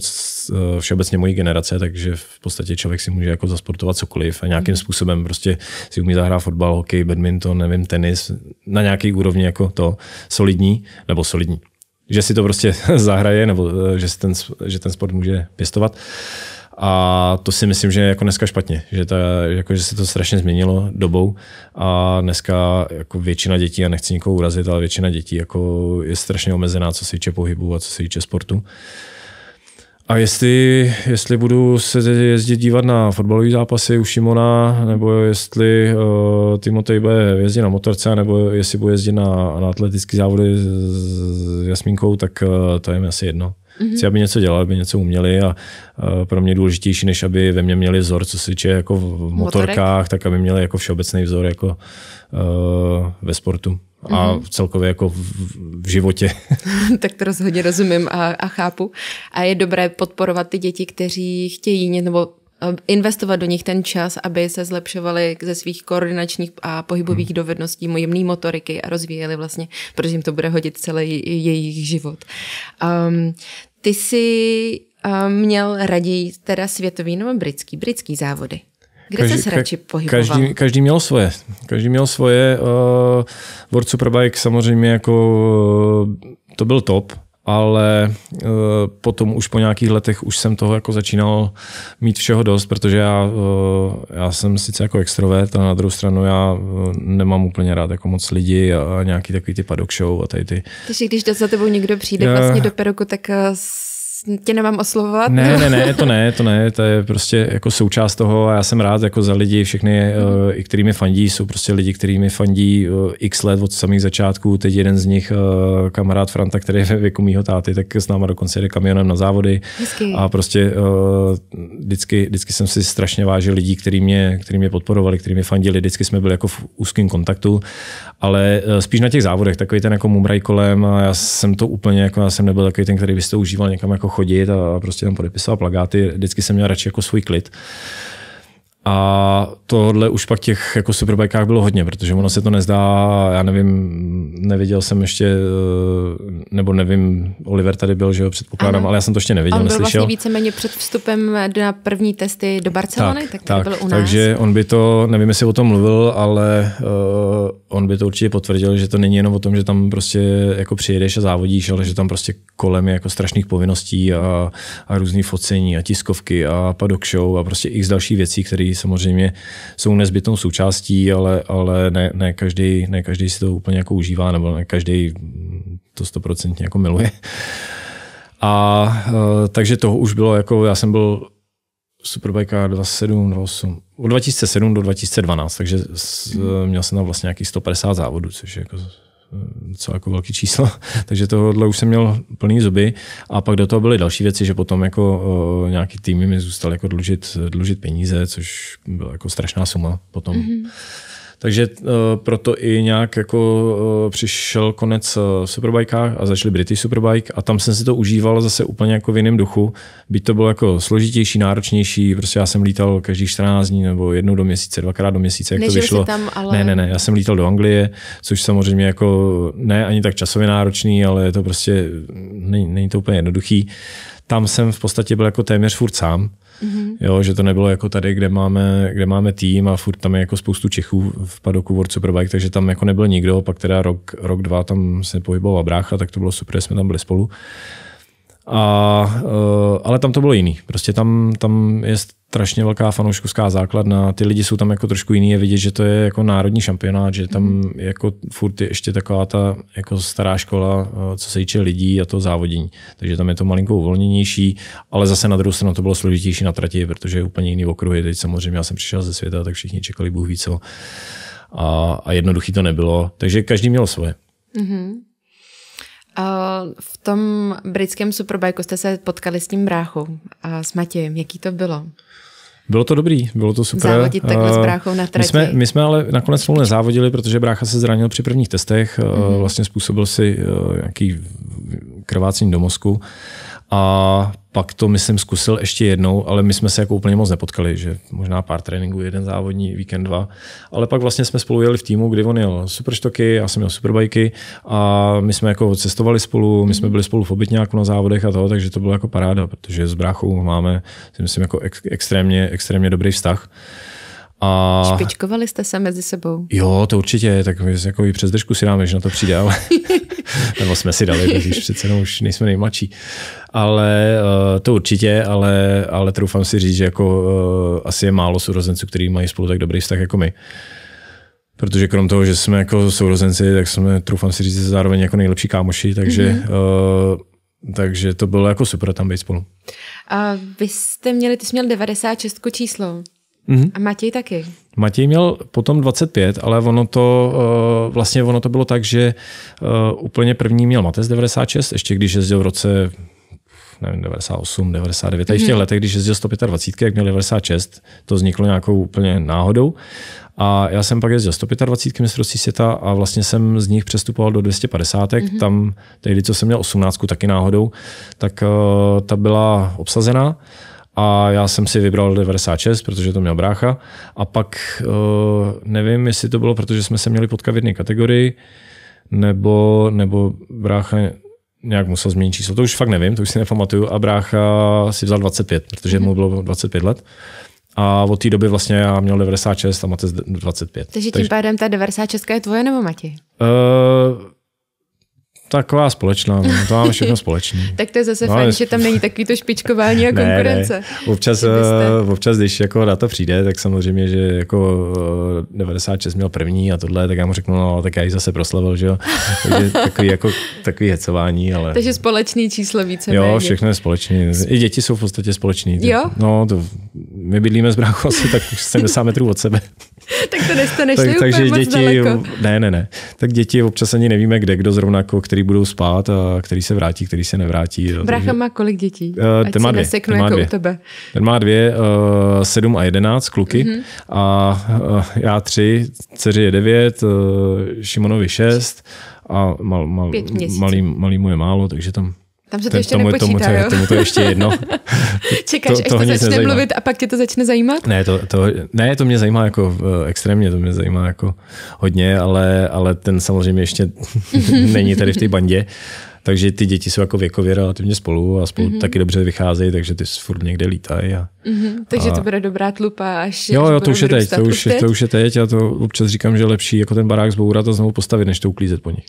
uh, všeobecně mojí generace, takže v podstatě člověk si může jako zasportovat cokoliv a nějakým mhm. způsobem prostě si umí zahrát fotbal, hokej, badminton, nevím, tenis, na nějaký úrovni jako to solidní, nebo solidní, že si to prostě zahraje, nebo eh, že, si ten, že ten sport může pěstovat. A to si myslím, že je jako dneska špatně, že, ta, jako, že se to strašně změnilo dobou a dneska jako většina dětí, a nechci nikoho urazit, ale většina dětí jako je strašně omezená, co se týče pohybu a co se týče sportu. A jestli, jestli budu se jezdit dívat na fotbalové zápasy u Šimona, nebo jestli uh, eh, Timotej bude jezdit na motorce, nebo jestli bude jezdit na, na atletické závody s, s Jasmínkou, tak uh, to je mi asi jedno. Mm-hmm. Chci, aby něco dělali, aby něco uměli a uh, pro mě důležitější, než aby ve mně měli vzor, co se týče jako v motorkách, Motorek. tak aby měli jako všeobecný vzor jako uh, ve sportu a mm-hmm. celkově jako v, v životě. tak to rozhodně rozumím a, a chápu. A je dobré podporovat ty děti, kteří chtějí nebo eh, investovat do nich ten čas, aby se zlepšovali ze svých koordinačních a pohybových hmm. dovedností, jemný motoriky a rozvíjeli vlastně, protože jim to bude hodit celý jejich život. Um, ty jsi um, měl raději teda světový nebo britský, britský závody. Kde každý, se radši pohyboval? Každý, každý měl svoje. Každý měl svoje. Uh, World Superbike samozřejmě jako uh, to byl top, ale uh, potom už po nějakých letech už jsem toho jako začínal mít všeho dost, protože já, uh, já jsem sice jako extrovert, ale na druhou stranu já uh, nemám úplně rád jako moc lidi a, a nějaký takový ty padok show a tady ty. Takže když za tebou někdo přijde já, vlastně do peroku, tak tě nemám oslovovat? Ne, ne, ne, to ne, to ne, to je prostě jako součást toho a já jsem rád jako za lidi, všechny, eh, i kterými fandí, jsou prostě lidi, kteří fandí eh, x let od samých začátků, teď jeden z nich, eh, kamarád Franta, který je ve věku mýho táty, tak s náma dokonce jde kamionem na závody Hezky. a prostě vždycky, vždycky jsem si strašně vážil lidí, kteří mě, který mě podporovali, kteří mě fandili, vždycky jsme byli jako v úzkém kontaktu, ale spíš na těch závodech, takový ten jako mumraj kolem a já jsem to úplně, jako já jsem nebyl takový ten, který by to užíval někam jako chodit a prostě tam podepisovat plagáty. Vždycky jsem měl radši jako svůj klid. A tohle už pak těch jako superbajkách bylo hodně, protože ono se to nezdá, já nevím, neviděl jsem ještě, eh, nebo nevím, Oliver tady byl, že ho předpokládám, ano. ale já jsem to ještě neviděl, on byl neslyšel. vlastně víceméně před vstupem na první testy do Barcelony, tak, tak, tak byl u nás. Takže on by to, nevím, jestli o tom mluvil, ale uh, on by to určitě potvrdil, že to není jenom o tom, že tam prostě jako přijedeš a závodíš, ale že tam prostě kolem je jako strašných povinností a, a různý focení a tiskovky a padok show a prostě i z další věcí, které samozřejmě jsou nezbytnou součástí, ale, ale ne, ne, každý, ne každý si to úplně jako užívá, nebo ne každý to stoprocentně jako miluje. A e, takže toho už bylo, jako já jsem byl Superbike 27, 28, od 2007 do 2012, takže e, měl jsem tam vlastně nějakých 150 závodů, což je jako docela eh, jako velký číslo, takže tohohle už jsem měl plný zuby a pak do toho byly další věci, že potom jako eh, nějaký týmy mi zůstaly jako dlužit, dlužit peníze, což byla jako strašná suma potom. Mm-hmm. Takže uh, proto i nějak jako uh, přišel konec uh, a začali British Superbike a tam jsem si to užíval zase úplně jako v jiném duchu. Byť to bylo jako složitější, náročnější, prostě já jsem lítal každý 14 dní nebo jednou do měsíce, dvakrát do měsíce, jak Nežil to vyšlo. Tam, ale... Ne, ne, ne, já jsem lítal do Anglie, což samozřejmě jako ne ani tak časově náročný, ale je to prostě, není, není to úplně jednoduchý. Tam jsem v podstatě byl jako téměř furt sám. Mm-hmm. Jo, že to nebylo jako tady, kde máme, kde máme tým a furt tam je jako spoustu Čechů v padoku World Superbike, takže tam jako nebyl nikdo, pak teda rok, rok dva tam se pohyboval brácha, tak to bylo super, jsme tam byli spolu. Uh, a, eh, ale tam to bylo jiný. Prostě tam, tam je strašně velká fanouškovská základna. Ty lidi jsou tam jako trošku jiný. Je vidět, že to je jako národní šampionát, že tam mhm. jako furt je ještě taková ta jako stará škola, eh, co se týče lidí a to závodění. Takže tam je to malinko uvolněnější, ale zase na druhou stranu to bylo složitější na trati, protože je úplně jiný okruh. Teď samozřejmě já jsem přišel ze světa, tak všichni čekali Bůh ví co. A, a jednoduchý to nebylo. Takže každý měl svoje. Mm-hmm. V tom britském superbajku jste se potkali s tím bráchou, s Matějem. Jaký to bylo? Bylo to dobrý, bylo to super. Závodit takhle s bráchou na trati. My jsme, my jsme ale nakonec spolu nezávodili, protože brácha se zranil při prvních testech, mm-hmm. vlastně způsobil si e, nějaký krvácení do mozku. A pak to, myslím, zkusil ještě jednou, ale my jsme se jako úplně moc nepotkali, že možná pár tréninků, jeden závodní, víkend, dva. Ale pak vlastně jsme spolu jeli v týmu, kdy on jel superštoky, já jsem měl superbajky a my jsme jako cestovali spolu, my jsme mhm. byli spolu v obytňáku na závodech a toho, takže to bylo jako paráda, protože s bráchou máme, si myslím, jako ex- extrémně, extrémně dobrý vztah. A... Špičkovali jste se mezi sebou? Jo, to určitě, tak jako přes držku si dáme, že na to přijde, ale nebo jsme si dali, když přece no, už nejsme nejmladší. Ale eh, to určitě, ale, ale troufám si říct, že jako eh, asi je málo sourozenců, kteří mají spolu tak dobrý vztah jako my. Protože krom toho, že jsme jako sourozenci, tak jsme, troufám si říct, zároveň jako nejlepší kámoši, takže mm-hmm. uh, takže to bylo jako super tam být spolu. A vy jste měli, ty jsi měl 96 číslo. Mm-hmm. A Matěj taky. Matěj měl potom 25, ale ono to eh, vlastně ono to bylo tak, že eh, úplně první měl Matez 96, ještě když jezdil v roce nevím, 98, 99, mm-hmm. v těch mhm. letech, když jezdil 125, jak měl 96, to vzniklo nějakou úplně náhodou. A já jsem pak jezdil 125 mistrovství světa a vlastně jsem z nich přestupoval do 250. Mm-hmm. Tam tehdy, co jsem měl 18, taky náhodou, tak uh, ta byla obsazená. A já jsem si vybral 96, protože to měl brácha. A pak eh, nevím, jestli to bylo, protože jsme se měli potkat v jedné kategorii, nebo, nebo brácha nějak musel změnit číslo. To už fakt nevím, to už si nepamatuju. A brácha si vzal 25, protože mu mhm. bylo 25 let. A od té doby vlastně já měl 96 a Matěj 25. Takže tím Takže... pádem ta 96 je tvoje nebo Mati? Uh, eh, Taková společná, no, to máme všechno společné. tak to je zase no, fajn, že tam není takový to špičkování a konkurence. Ne, ne. Občas, eh, občas, když jako data přijde, tak samozřejmě, že jako 96 eh, měl první a tohle, tak já mu řeknu, no tak já ji zase proslavil, že jo. Takže takový, jako, takový hecování. Ale... Takže společný číslo více. Jo, méně. všechno je společné. I děti jsou v podstatě společné. Jo? No, to, my bydlíme z bráchou asi tak 70 metrů od sebe. tak to nestaneš tak, takže úplně děti, moc daleko. Ne, ne, ne. Tak děti občas ani nevíme, kde kdo zrovna, jako, který budou spát a který se vrátí, který se nevrátí. Brácha takže... má kolik dětí? Uh, Ať ten má jako dvě. Ten má dvě, jako U tebe. Ten má dvě, uh, sedm a jedenáct kluky mm-hmm. a uh, já tři, dceři je devět, uh, Šimonovi šest a mal, mal, malý, malý mu je málo, takže tam tam se to ještě tomu, nepočítá, tomu, to, jo? tomu to ještě jedno. Čekáš, to, až to začne nezajímá. mluvit a pak tě to začne zajímat? Ne, to, to, ne, to mě zajímá jako uh, extrémně, to mě zajímá jako hodně, ale, ale ten samozřejmě ještě není tady v té bandě. Uh, takže ty děti jsou jako věkově relativně spolu a spolu mm-hmm. taky dobře vycházejí, takže ty furt někde lítají. A, mm-hmm. Takže a, to bude dobrá tlupa. Až jo, jo, to už je teď, to už, to už je teď. Já to občas říkám, že lepší jako ten barák zbourat a znovu postavit, než to uklízet po nich.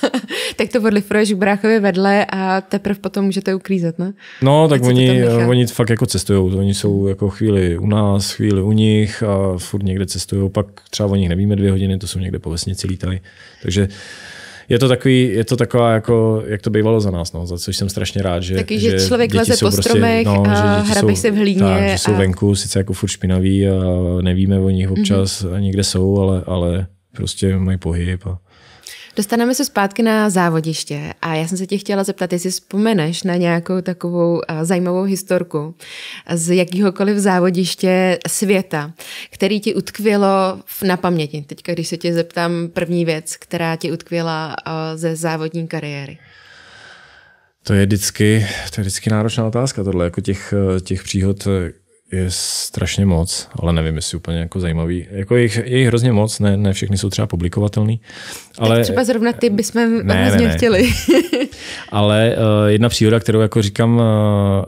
tak to Froješ k bráchovi vedle a teprve potom můžete uklízet, ne? No, tak oni, eh, oni fakt jako cestují. Oni jsou jako chvíli u nás, chvíli u nich a furt někde cestují. Pak třeba o nich nevíme dvě hodiny, to jsou někde po vesnici lítají. Takže je to takový, je to taková jako, jak to bývalo za nás, no, za což jsem strašně rád, že Taky, že, že člověk leze po prostě- stromech prostě, no, a hrabe se v hlíně. Tak, a... že jsou venku, sice jako furt špinaví a nevíme o nich občas, mm-hmm. někde jsou, ale, ale prostě mají pohyb a Dostaneme se zpátky na závodiště a já jsem se tě chtěla zeptat, jestli vzpomeneš na nějakou takovou eh, zajímavou historku z jakýhokoliv závodiště světa, který ti utkvělo na paměti. Teďka, když se tě zeptám první věc, která ti utkvěla eh, ze závodní kariéry. To je vždycky, to je vždycky náročná otázka, tohle, jako těch, eh, těch příhod je strašně moc, ale nevím, jestli úplně jako zajímavý. Jako je, je jich hrozně moc, ne, ne všechny jsou třeba publikovatelný. Ale, tak třeba zrovna ty bychom ne, hrozně ne, ne. chtěli. ale uh, jedna příhoda, kterou jako říkám uh,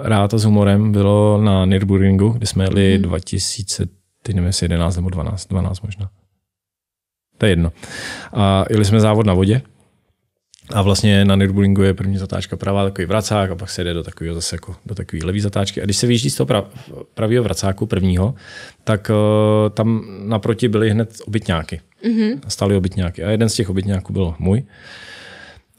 rád a s humorem, bylo na Nürburgringu, kde jsme jeli hmm. 2000, ty nevím, jestli 11 nebo 12, 12 možná. To je jedno. A jeli jsme závod na vodě a vlastně na Nürburgringu je první zatáčka pravá, takový vracák, a pak se jde do takového zase jako do takové levý zatáčky. A když se vyjíždí z toho pravého vracáku prvního, tak uh, tam naproti byly hned obytňáky. Mm-hmm. Stály obytňáky. A jeden z těch obytňáků byl můj.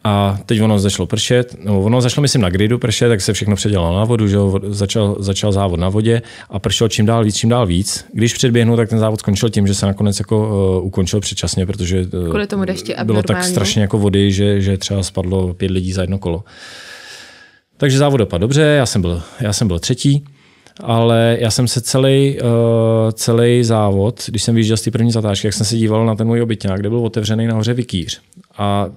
A teď ono začalo pršet, no ono začalo, myslím, na gridu pršet, tak se všechno předělalo na vodu, že začal, začal závod na vodě a pršelo čím dál víc, čím dál víc. Když předběhnu, tak ten závod skončil tím, že se nakonec jako uh, ukončil předčasně, protože uh, tomu dešti bylo normálně. tak strašně jako vody, že, že třeba spadlo pět lidí za jedno kolo. Takže závod dopadl dobře, já jsem byl, já jsem byl třetí ale já jsem se celý, uh, e, celý závod, když jsem vyjížděl z té první zatáčky, jak jsem se díval na ten můj obytňák, kde byl otevřený nahoře vikýř a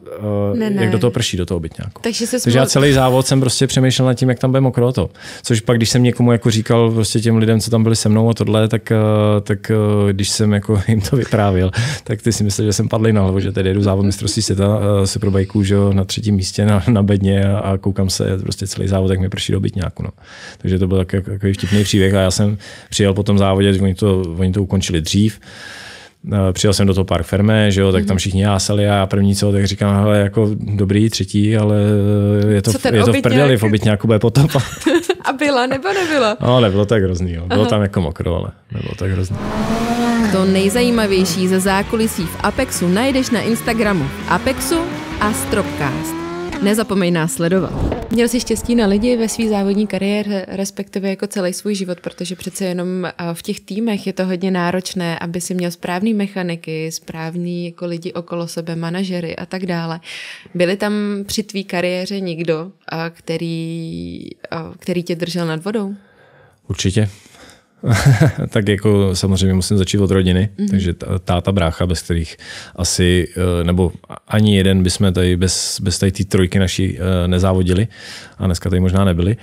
uh, ne, ne. jak do toho prší, do toho nějak. Takže, se Takže já celý závod jsem prostě přemýšlel nad tím, jak tam bude mokro to. Což pak, když jsem někomu jako říkal prostě těm lidem, co tam byli se mnou a tohle, tak, uh, tak uh, když jsem jako jim to vyprávil, tak ty si myslel, že jsem padlý na hlavu, že tady jedu závod mistrovství světa uh, eh, superbajků, že na třetím místě na, na bedně a, a, koukám se prostě celý závod, jak mi prší do nějak. No. Takže to byl takový, takový vtipný příběh a já jsem přijel po tom závodě, oni to, oni to ukončili dřív. Eh, přijel jsem do toho Park Ferme, že jo, tak tam mhm. všichni jásali a já první co, tak říkám, hele, jako dobrý, třetí, ale eh, je to, je to v prdeli, v jako bude potopa. a byla nebo nebyla? No, nebylo tak hrozný, jo. bylo Aha. tam jako mokro, ale nebylo tak hrozný. To nejzajímavější ze zákulisí v Apexu najdeš na Instagramu Apexu a Stropcast. Nezapomeň nás sledovat. Měl jsi štěstí na lidi ve své závodní kariéře, respektive jako celý svůj život, protože přece jenom eh, v těch týmech je to hodně náročné, aby si měl správný mechaniky, správný jako lidi okolo sebe, manažery a tak dále. Byli tam při tvý kariéře někdo, eh, který, eh, který tě držel nad vodou? Určitě. tak jako samozřejmě musím začít od rodiny, mm-hmm. takže táta, brácha, bez kterých asi, eh, nebo ani jeden jsme tady bez, bez tady té trojky naší eh, nezávodili a dneska tady možná nebyli.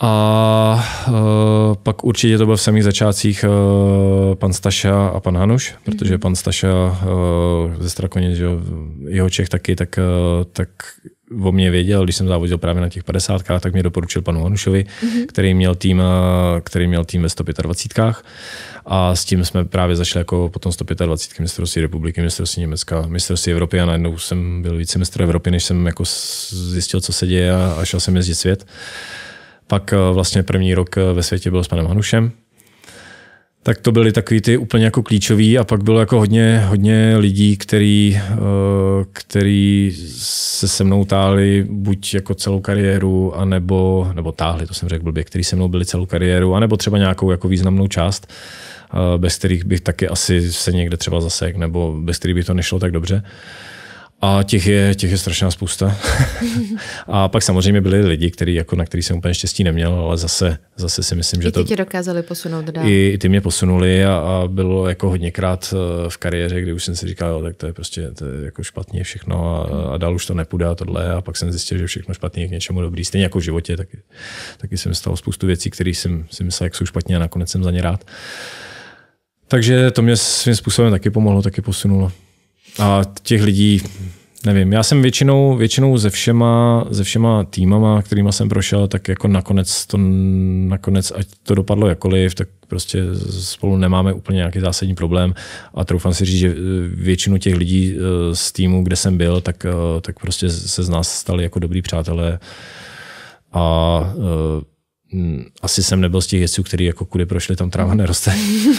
A e, pak určitě to byl v samých začátcích e, pan Staša a pan Hanuš, mm. protože mhm. pan Staša e, ze Strakonic, jeho Čech taky, tak, e, tak o mě věděl, když jsem závodil právě na těch 50 tak mě doporučil panu Hanušovi, mm-hmm. který měl tým, eh, který měl tým ve 125 a s tím jsme právě začali jako potom 125 mistrovství republiky, mistrovství Německa, mistrovství Evropy a najednou jsem byl více mistr Evropy, než jsem jako zjistil, co se děje a, a šel jsem jezdit svět. Pak eh, vlastně první rok eh, ve světě byl s panem Hanušem, tak to byly takový ty úplně jako klíčový a pak bylo jako hodně, hodně lidí, který, eh, který se se mnou táhli buď jako celou kariéru, anebo, nebo táhli, to jsem řekl blbě, který se mnou byli celou kariéru, anebo třeba nějakou jako významnou část, eh, bez kterých bych taky asi se někde třeba zasek, nebo bez kterých by to nešlo tak dobře. A těch je, těch je strašná spousta. a pak samozřejmě byli lidi, který, jako, na který jsem úplně štěstí neměl, ale zase, zase si myslím, že I ty to... tě dokázali posunout dál. I, i ty mě posunuli a, a, bylo jako hodněkrát eh, v kariéře, kdy už jsem si říkal, jo, tak to je prostě to je jako špatně všechno a, a, dál už to nepůjde a tohle. A pak jsem zjistil, že všechno špatně je k něčemu dobrý. Stejně jako v životě, taky, taky jsem stalo spoustu věcí, které jsem si myslel, jak jsou špatně a nakonec jsem za ně rád. Takže to mě svým způsobem taky pomohlo, taky posunulo. A těch lidí, nevím, já jsem většinou, většinou ze všema, ze všema týmama, kterýma jsem prošel, tak jako nakonec to, nakonec, ať to dopadlo jakoliv, tak prostě spolu nemáme úplně nějaký zásadní problém a troufám si říct, že eh, většinu těch lidí eh, z týmu, kde jsem byl, tak, eh, tak prostě se z nás stali jako dobrý přátelé a Mm, asi jsem nebyl z těch jezdců, který jako kudy prošli, tam tráva neroste.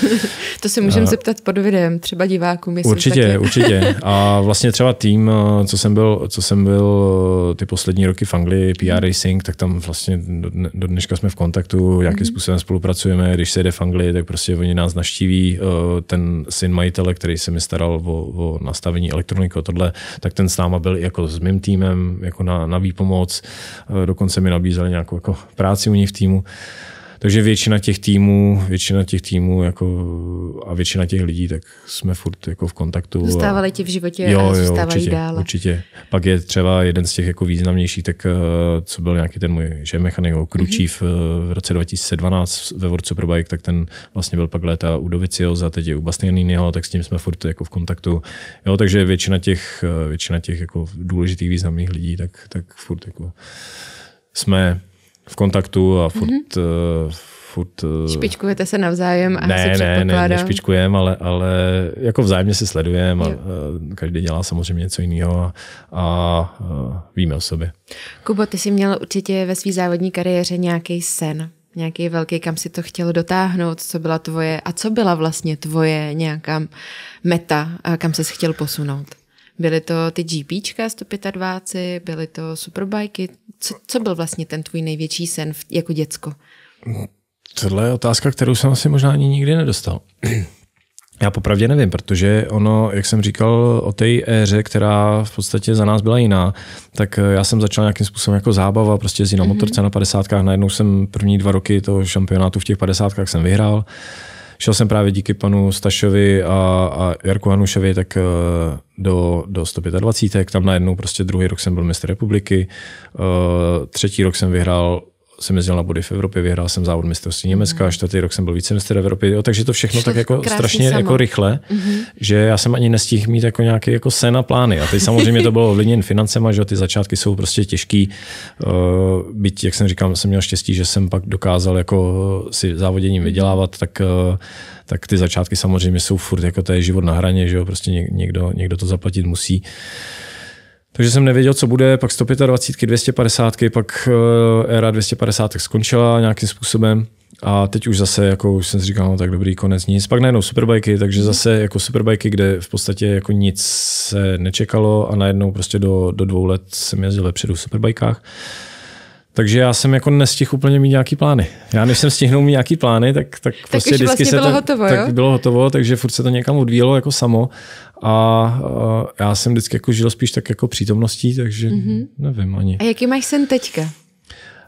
to se můžeme zeptat pod videem, třeba divákům. určitě, taky. určitě. A vlastně třeba tým, eh, co jsem byl, co jsem byl eh, ty poslední roky v Anglii, mhm. PR Racing, tak tam vlastně do dneška jsme v kontaktu, jakým mhm. způsobem spolupracujeme, když se jde v Anglii, tak prostě oni nás naštíví, eh, ten syn majitele, který se mi staral o, o nastavení elektroniky, tohle, tak ten s náma byl jako s mým týmem, jako na, na výpomoc, dokonce mi nabízeli nějakou jako práci u nich v týmu, týmu. Takže většina těch týmů, většina těch týmů jako a většina těch lidí, tak jsme furt jako v kontaktu. Zůstávali a... ti v životě jo, a zůstávají jo, určitě, dále. Určitě. Pak je třeba jeden z těch jako významnějších, tak eh, co byl nějaký ten můj že mechanik mm-hmm. v roce 2012 ve World pro bike, tak ten vlastně byl pak léta u Dovicioza, teď je u Bastianiniho, tak s tím jsme furt jako v kontaktu. Jo, takže většina těch, eh, většina těch jako důležitých významných lidí, tak, tak furt jako jsme v kontaktu a mhm. furt... Mm-hmm. Uh, furt uh, Špičkujete se navzájem a ne, ne, ne, nešpičkujem, ale, ale jako vzájemně se sledujeme a uh, každý dělá samozřejmě něco jiného a, a uh, víme o sobě. Kubo, ty jsi měl určitě ve své závodní kariéře nějaký sen, nějaký velký, kam si to chtěl dotáhnout, co byla tvoje a co byla vlastně tvoje nějaká meta, kam se chtěl posunout? Byly to ty GPčka 125, byly to superbajky. Co, co byl vlastně ten tvůj největší sen v, jako děcko? Tohle je otázka, kterou jsem asi možná ani nikdy nedostal. Já popravdě nevím, protože ono, jak jsem říkal o té éře, která v podstatě za nás byla jiná, tak eh, já jsem začal nějakým způsobem jako zábava, prostě jezdit na mm-hmm. motorce na padesátkách, najednou jsem první dva roky toho šampionátu v těch padesátkách jsem vyhrál. Uh, šel jsem právě díky panu Stašovi a, a Jarku Hanušovi tak eh, do, do 125, tam najednou prostě druhý rok jsem byl mistr republiky, eh, třetí rok jsem vyhrál jsem jezdil na body v Evropě, vyhrál jsem závod mistrovství Německa, mm. čtvrtý rok jsem byl vícemistr Evropy, jo, takže to všechno Šlo tak jako strašně jako rychle, mm-hmm. že já jsem ani nestihl mít jako nějaký jako sen a plány. A teď samozřejmě to bylo ovlivněn financema, že ty začátky jsou prostě těžký. Uh, byť, jak jsem říkal, jsem měl štěstí, že jsem pak dokázal jako si závoděním mhm. vydělávat, tak, uh, tak ty začátky samozřejmě jsou furt jako to je život na hraně, že jo, prostě někdo, někdo to zaplatit musí. Uh, takže jsem nevěděl, co bude, pak 125, 250, pak era eh, 250 skončila nějakým způsobem. A teď už zase, jako už jsem si říkal, no tak dobrý, konec nic. Pak najednou superbajky, takže mhm. zase jako superbajky, kde v podstatě jako nic se nečekalo a najednou prostě do, do dvou let jsem jezdil vepředu v superbajkách. Uh, takže já jsem jako nestihl úplně mít nějaký plány. Já než jsem stihnul mít nějaký plány, tak, tak, tak prostě vždycky vlastně se bylo to, hotovo, tak bylo hotovo, takže furt se to někam odvíjelo jako samo. A, a eh, já jsem vždycky jako žil spíš tak jako přítomností, takže mm-hmm. nevím ani. A jaký máš sen teďka?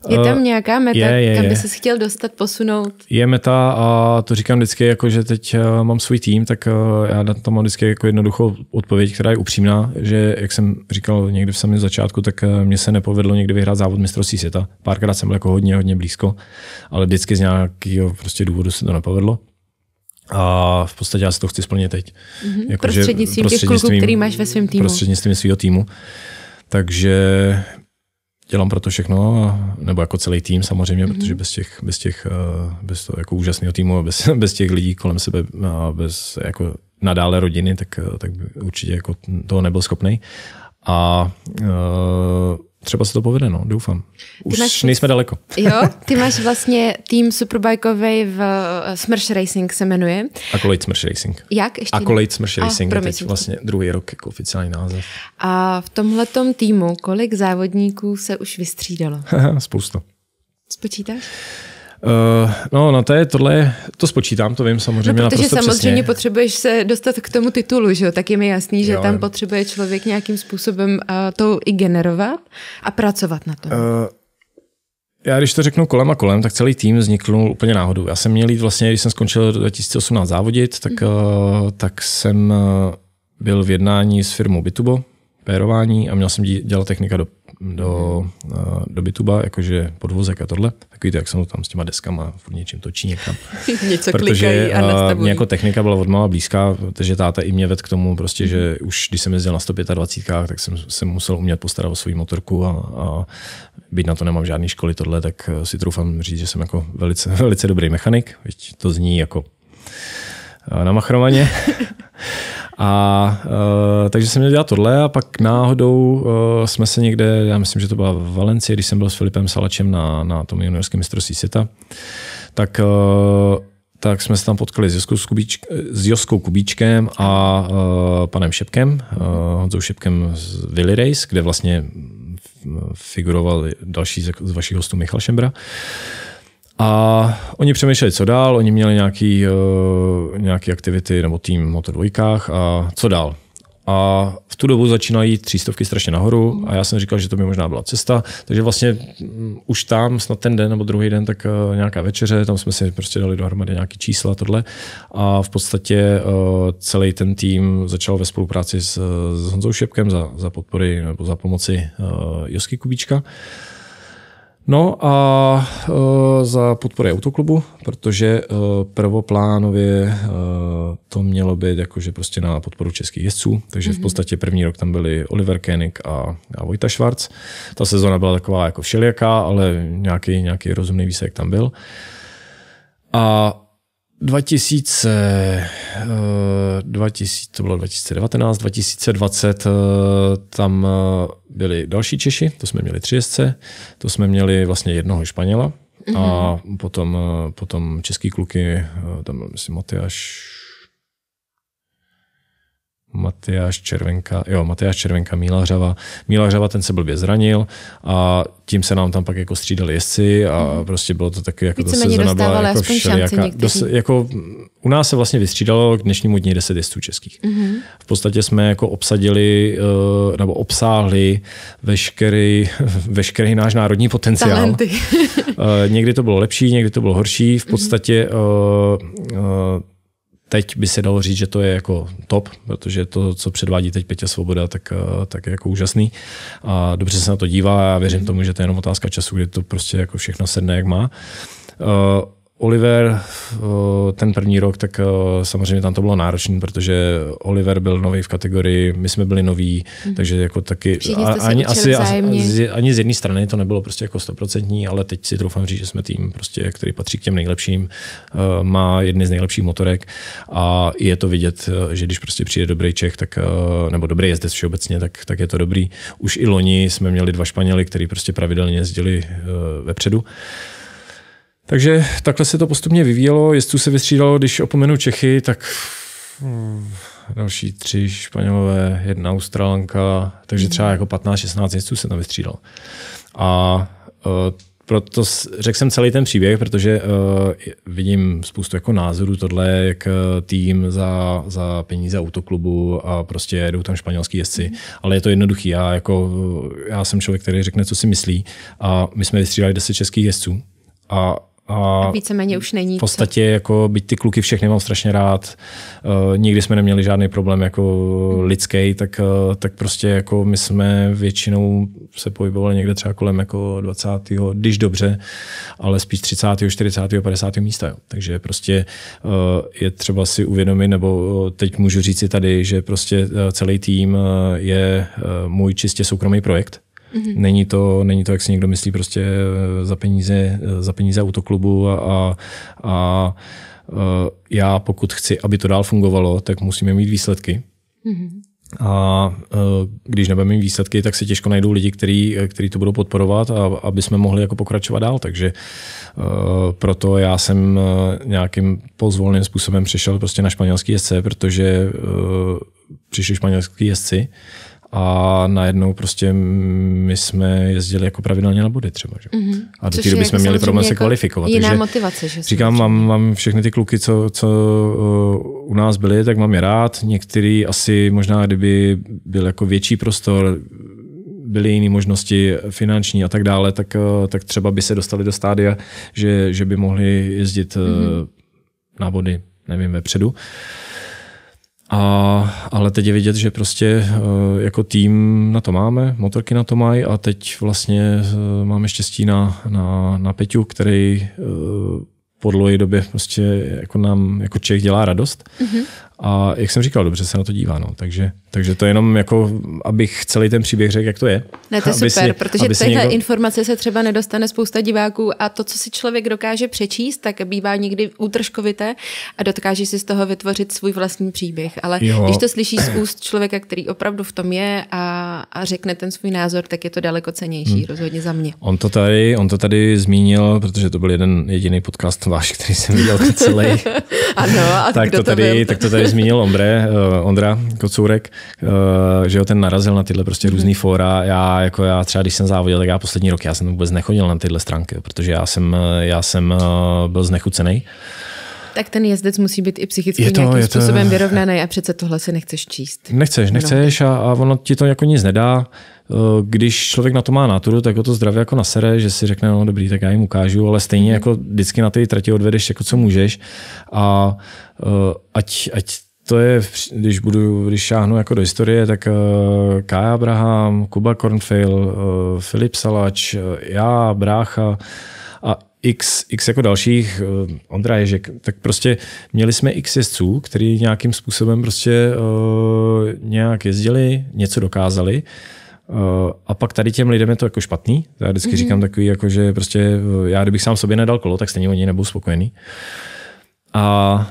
Je tam eh, nějaká meta, je, je, kam by se chtěl dostat, posunout? Je meta a to říkám vždycky, jako že teď eh, mám svůj tým, tak eh, já na to mám vždycky jako jednoduchou odpověď, která je upřímná, že jak jsem říkal někdy v samém začátku, tak mně se nepovedlo někdy vyhrát závod mistrovství světa. Párkrát jsem byl jako hodně, hodně blízko, ale vždycky z nějakého prostě důvodu se to nepovedlo. A v podstatě já si to chci splnit teď. Mm-hmm. Jako, prostřednictvím, prostřednictvím těch kluků, který máš ve svém týmu. Prostřednictvím svého týmu. Takže dělám pro to všechno, nebo jako celý tým samozřejmě, mm-hmm. protože bez těch, bez těch, eh, bez toho jako úžasného týmu, bez, bez těch lidí kolem sebe, bez jako nadále rodiny, tak, eh, tak by určitě jako toho nebyl schopný. A uh, třeba se to povede, no, doufám. Už ty máš, nejsme daleko. jo, ty máš vlastně tým superbikeový v eh, Smrš Racing se jmenuje. Akolejt Smrš Racing. Jak? Ještě Akolejt Smrš ah, Racing, A teď vlastně druhý rok jako oficiální název. A v tomhletom týmu kolik závodníků se už vystřídalo? Spousta. Spočítáš? Uh, no, no to je tohle, to spočítám, to vím samozřejmě. No, protože samozřejmě přesně. potřebuješ se dostat k tomu titulu, že jo? Tak je mi jasný, že jo, tam potřebuje člověk nějakým způsobem uh, to i generovat a pracovat na tom. Uh, já když to řeknu kolem a kolem, tak celý tým vznikl úplně náhodou. Já jsem měl jít vlastně, když jsem skončil 2018 závodit, tak, mm. uh, tak jsem byl v jednání s firmou Bitubo, pérování a měl jsem dělat technika do do, mhm. eh, do bituba, jakože podvozek a tohle, takový to, jak jsem tam s těma deskama furt něčím točí někam. Něco protože a mě eh, jako technika byla mala blízká, takže táta i mě ved k tomu, prostě, že mhm. už když jsem jezdil na 125, tak jsem se musel umět postarat o svou motorku a, a být na to nemám žádný školy tohle, tak eh, si troufám říct, že jsem jako velice, velice dobrý mechanik, to zní jako na machromaně. A uh, takže jsem měl dělat tohle a pak náhodou uh, jsme se někde, já myslím, že to byla v Valencii, když jsem byl s Filipem Salačem na, na tom juniorském mistrovství světa, tak uh, tak jsme se tam potkali s Joskou, Kubíč, s Joskou Kubíčkem a uh, panem Šepkem, uh, Honzou Šepkem z Willy Race, kde vlastně figuroval další z vašich hostů Michal Šembra. Uh, a oni přemýšleli, co dál, oni měli nějaký, uh, nějaký aktivity nebo tým Moto dvojkách a co dál. A v tu dobu začínají třístovky strašně nahoru a já jsem říkal, že to by možná byla cesta. Takže vlastně mm, už tam, snad ten den nebo druhý den, tak uh, nějaká večeře, tam jsme si prostě dali dohromady nějaké čísla tohle. A v podstatě uh, celý ten tým začal ve spolupráci s, s Honzou Šepkem za, za podpory nebo za pomoci uh, Josky Kubíčka. Uh, No a e, za podpory autoklubu, protože e, prvoplánově e, to mělo být jakože prostě na podporu českých jezdců, takže mm-hmm. v mhm. podstatě první rok tam byli Oliver Koenig a, a Vojta Schwarz. Ta sezona byla taková jako všelijaká, ale nějaký, nějaký rozumný výsek tam byl. A 2000, 2000, eh, to bylo 2019, 2020, eh, tam eh, byli další Češi, to jsme měli tři jezdce, to jsme měli vlastně jednoho Španěla mm-hmm. a mhm. potom, potom český kluky, tam byl myslím Matyáš Matyáš Červenka, jo, Matyáš Červenka, Míla Hřava. Míla Hřava ten se blbě zranil a tím se nám tam pak jako střídali jezdci a mm. prostě bylo to taky jako Více ta sezona byla jako všelijaká. Dos, jako, u nás se vlastně vystřídalo k dnešnímu dní 10 jezdců českých. Mm-hmm. V podstatě jsme jako obsadili eh, nebo obsáhli veškerý, veškerý náš národní potenciál. Talenty. Eh, někdy to bylo lepší, někdy to bylo horší. V mhm. podstatě mm-hmm. uh, uh, Teď by se dalo říct, že to je jako top, protože to, co předvádí teď Pětě Svoboda, tak, eh, tak je jako úžasný. A dobře se na to dívá a já věřím mhm. tomu, že to je jenom otázka času, kdy to prostě jako všechno sedne, jak má. Uh, Oliver, eh, ten první rok, tak eh, samozřejmě tam to bylo náročné, protože Oliver byl nový v kategorii, my jsme byli noví, mm. takže jako taky a, ani, asi, asi, ani z jedné strany to nebylo prostě jako stoprocentní, ale teď si troufám říct, že jsme tým, prostě, který patří k těm nejlepším, eh, má jedny z nejlepších motorek a je to vidět, že když prostě přijde dobrý Čech, tak, nebo dobrý jezdec všeobecně, tak, tak je to dobrý. Už i loni jsme měli dva Španěly, který prostě pravidelně jezdili vepředu. Takže takhle se to postupně vyvíjelo. Jestu se vystřídalo, když opomenu Čechy, tak hmm, další tři Španělové, jedna Australanka, takže třeba jako 15-16 jezdců se tam vystřídalo. A uh, proto řekl jsem celý ten příběh, protože uh, vidím spoustu jako názorů tohle, jak e, tým za, za peníze autoklubu a prostě jedou tam španělský jezdci, mm. ale je to jednoduchý. Já, jako, já jsem člověk, který řekne, co si myslí a my jsme vystřídali 10 českých jezdců a a víceméně už není. V podstatě, co? jako byť ty kluky všechny mám strašně rád, uh, nikdy jsme neměli žádný problém jako lidský, tak, uh, tak prostě jako my jsme většinou se pohybovali někde třeba kolem jako 20. když dobře, ale spíš 30., 40., 50. místa. Jo. Takže prostě uh, je třeba si uvědomit, nebo teď můžu říct si tady, že prostě celý tým je můj čistě soukromý projekt, Mm-hmm. Není, to, není to, jak si někdo myslí, prostě eh, za peníze, eh, za peníze autoklubu a, a, a eh, já pokud chci, aby to dál fungovalo, tak musíme mít výsledky. Mm-hmm. A když nebudeme mít výsledky, tak se těžko najdou lidi, kteří který to budou podporovat, a, aby jsme mohli jako pokračovat dál. Takže proto já jsem nějakým pozvolným způsobem přišel prostě na španělský jezdce, protože přišli španělský jezdci a najednou prostě my jsme jezdili jako pravidelně na body třeba. Že? Mm-hmm. A do té doby jako jsme měli problém jako se kvalifikovat. Jiná takže motivace. Že říkám, mám, mám všechny ty kluky, co, co uh, u nás byli, tak mám je rád. Některý asi možná, kdyby byl jako větší prostor, byly jiné možnosti finanční a tak dále, tak, uh, tak třeba by se dostali do stádia, že, že by mohli jezdit mm-hmm. na body, nevím, vepředu. Uh, a, ale teď je vidět, že prostě e, jako tým na to máme, motorky na to mají a teď vlastně e, máme štěstí na, na, na Peťu, který e, po dlouhé době prostě jako nám, jako Čech dělá radost. Mm-hmm. A jak jsem říkal, dobře se na to dívá. No. Takže, takže to je jenom, jako, abych celý ten příběh řekl, jak to je. Ne, to je super, si, protože tyhle někdo... informace se třeba nedostane spousta diváků a to, co si člověk dokáže přečíst, tak bývá někdy útržkovité a dokáže si z toho vytvořit svůj vlastní příběh. Ale jo. když to slyší z úst člověka, který opravdu v tom je a, a řekne ten svůj názor, tak je to daleko cenější, hmm. rozhodně za mě. On to, tady, on to tady zmínil, protože to byl jeden jediný podcast váš, který jsem viděl celý. ano, a tak kdo to, tady, to byl? tak to tady tady zmínil Ondre, uh, Ondra Kocourek, uh, že jo, ten narazil na tyhle prostě různý mhm. fóra. Já, jako já třeba, když jsem závodil, tak já poslední rok já jsem vůbec nechodil na tyhle stránky, protože já jsem, eh, já jsem uh, byl znechucený. Uh, tak ten jezdec musí být i psychicky je to, nějakým je to... způsobem vyrovnaný a přece tohle si nechceš číst. Nechceš, no. nechceš a, a ono ti to jako nic nedá. Eh, když člověk na to má náturu, tak ho to zdravě jako nasere, že si řekne, no dobrý, tak já jim ukážu, ale stejně jako vždycky na té trati odvedeš jako co můžeš a eh, ať, ať to je, když budu, když šáhnu jako do historie, tak uh, Kája Abraham, Kuba Kornfil, uh, Filip Salač, uh, já, Brácha, x, x jako dalších, eh, Ondra Ježek, tak prostě měli jsme x jezdců, kteří nějakým způsobem prostě uh, nějak jezdili, něco dokázali. Uh, a pak tady těm lidem je to jako špatný. Já vždycky mm-hmm. říkám takový, jako že prostě já kdybych sám sobě nedal kolo, tak stejně oni nebudou spokojení. A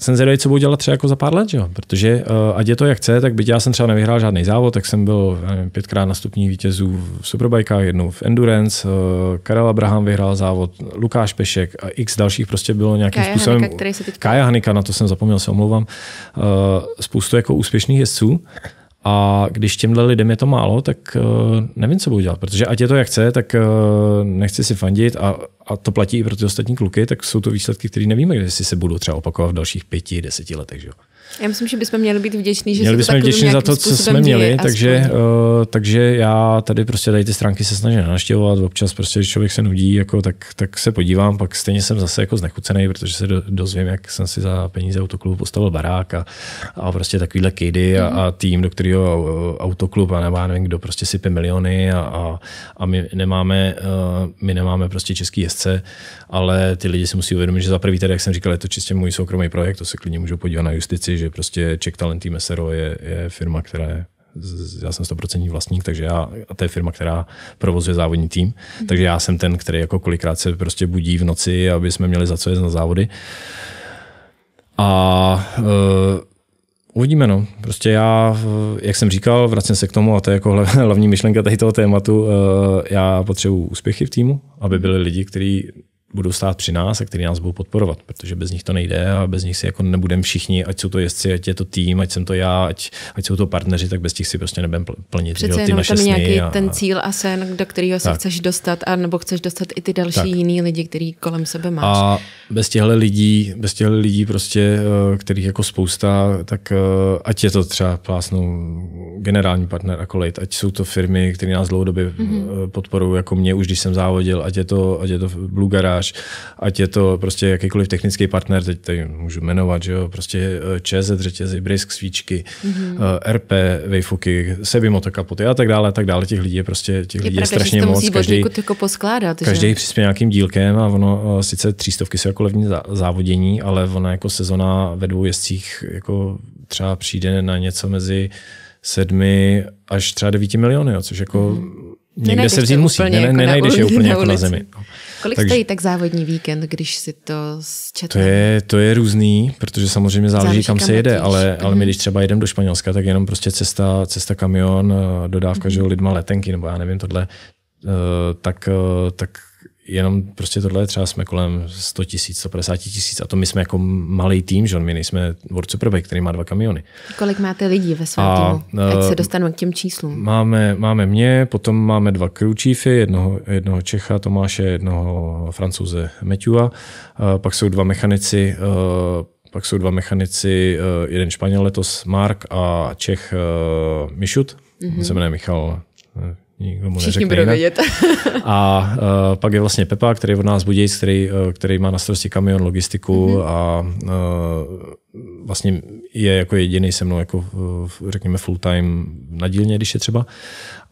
jsem zvědavý, co budu dělat třeba jako za pár let, že jo? protože uh, ať je to jak chce, tak byť já jsem třeba nevyhrál žádný závod, tak jsem byl nevím, pětkrát na stupní vítězů v Superbajkách, jednou v Endurance, uh, Karel Abraham vyhrál závod, Lukáš Pešek a x dalších prostě bylo nějakým Kaja způsobem. Hanika, který se teď... Kaja Hanika, na to jsem zapomněl, se omlouvám. Uh, spoustu jako úspěšných jezdců, a když těmhle lidem je to málo, tak uh, nevím, co budu dělat, protože ať je to jak chce, tak uh, nechci si fandit a, a to platí i pro ty ostatní kluky, tak jsou to výsledky, které nevíme, jestli se budou třeba opakovat v dalších pěti, deseti letech. Že jo? Já myslím, že bychom měli být vděční, že měli bychom vděční za to, co jsme měli, takže, uh, takže já tady prostě tady ty stránky se snažím naštěvovat, občas prostě, když člověk se nudí, jako, tak, tak se podívám, pak stejně jsem zase jako znechucený, protože se do, dozvím, jak jsem si za peníze autoklubu postavil barák a, a prostě takovýhle kejdy mm. a, mhm. a, tým, do kterého eh, autoklub a nebo já nevím, kdo prostě sype miliony a, a, a my nemáme, uh, my nemáme prostě český jezdce, ale ty lidi si musí uvědomit, že za prvý tady, jak jsem říkal, je to čistě můj soukromý projekt, to se klidně můžu podívat na justici, že prostě Czech Talent Team SRO je, je firma, která je já jsem 100% vlastník, takže já, a to je firma, která provozuje závodní tým, mm. takže já jsem ten, který jako kolikrát se prostě budí v noci, aby jsme měli za co jet na závody. A uh, uvidíme, no. Prostě já, jak jsem říkal, vracím se k tomu, a to je jako hlavní myšlenka tady toho tématu, uh, já potřebuji úspěchy v týmu, aby byli lidi, kteří budou stát při nás a který nás budou podporovat, protože bez nich to nejde a bez nich si jako nebudeme všichni, ať jsou to jezdci, ať je to tým, ať jsem to já, ať, ať jsou to partneři, tak bez těch si prostě nebudeme plnit. Přece jo, ty jenom naše tam nějaký a, ten cíl a sen, do kterého se chceš dostat, a nebo chceš dostat i ty další tak. jiný lidi, který kolem sebe máš. A bez těchto lidí, bez těchto lidí prostě, eh, kterých jako spousta, tak eh, ať je to třeba plásnou generální partner a kolej, ať jsou to firmy, které nás dlouhodobě mm-hmm. podporují, jako mě už, když jsem závodil, ať je to, ať je to Blue Garage, uděláš, ať je to prostě jakýkoliv technický partner, teď tady můžu jmenovat, že jo, prostě eh, ČZ řetězy, brisk, svíčky, mm-hmm. Eh, RP, vejfuky, sebi motokapoty a tak dále, a tak dále. Těch lidí je prostě těch je lidí pravda, je strašně moc. Každý, jako poskládat, každý že? přispěje nějakým dílkem a ono eh, sice třístovky jsou jako levní závodění, ale ona jako sezona ve dvou jezdcích jako třeba přijde na něco mezi sedmi až třeba devíti miliony, což jako mm-hmm někde se vzít musí, úplně, ne, jako nenajdeš je úplně na jako na zemi. No. Kolik Takže, stojí tak závodní víkend, když si to zčetl? To je, to je různý, protože samozřejmě záleží, záleží kam, kam se jede, ale, ale, ale my mhm. když třeba jedeme do Španělska, tak jenom prostě cesta, cesta kamion, eh, dodávka, mm že lidma letenky, nebo já nevím, tohle, eh, tak, eh, tak jenom prostě tohle třeba jsme kolem 100 tisíc, 150 tisíc a to my jsme jako malý tým, že my nejsme World Superbike, který má dva kamiony. Kolik máte lidí ve svém a, týmu, ať se eh, dostanu k těm číslům? Máme, máme mě, potom máme dva crew chiefy, jednoho, jednoho Čecha Tomáše, jednoho Francouze Meťua, eh, pak jsou dva mechanici, eh, pak jsou dva mechanici, jeden Španěl letos Mark a Čech Mišut, mm-hmm. se jmenuje Michal nikdo mu neřekne budou vědět. a uh, pak je vlastně Pepa, který je od nás Budějc, který, uh, který má na starosti kamion, logistiku mm-hmm. a uh, vlastně je jako jediný se mnou, jako, uh, řekněme, full time na dílně, když je třeba.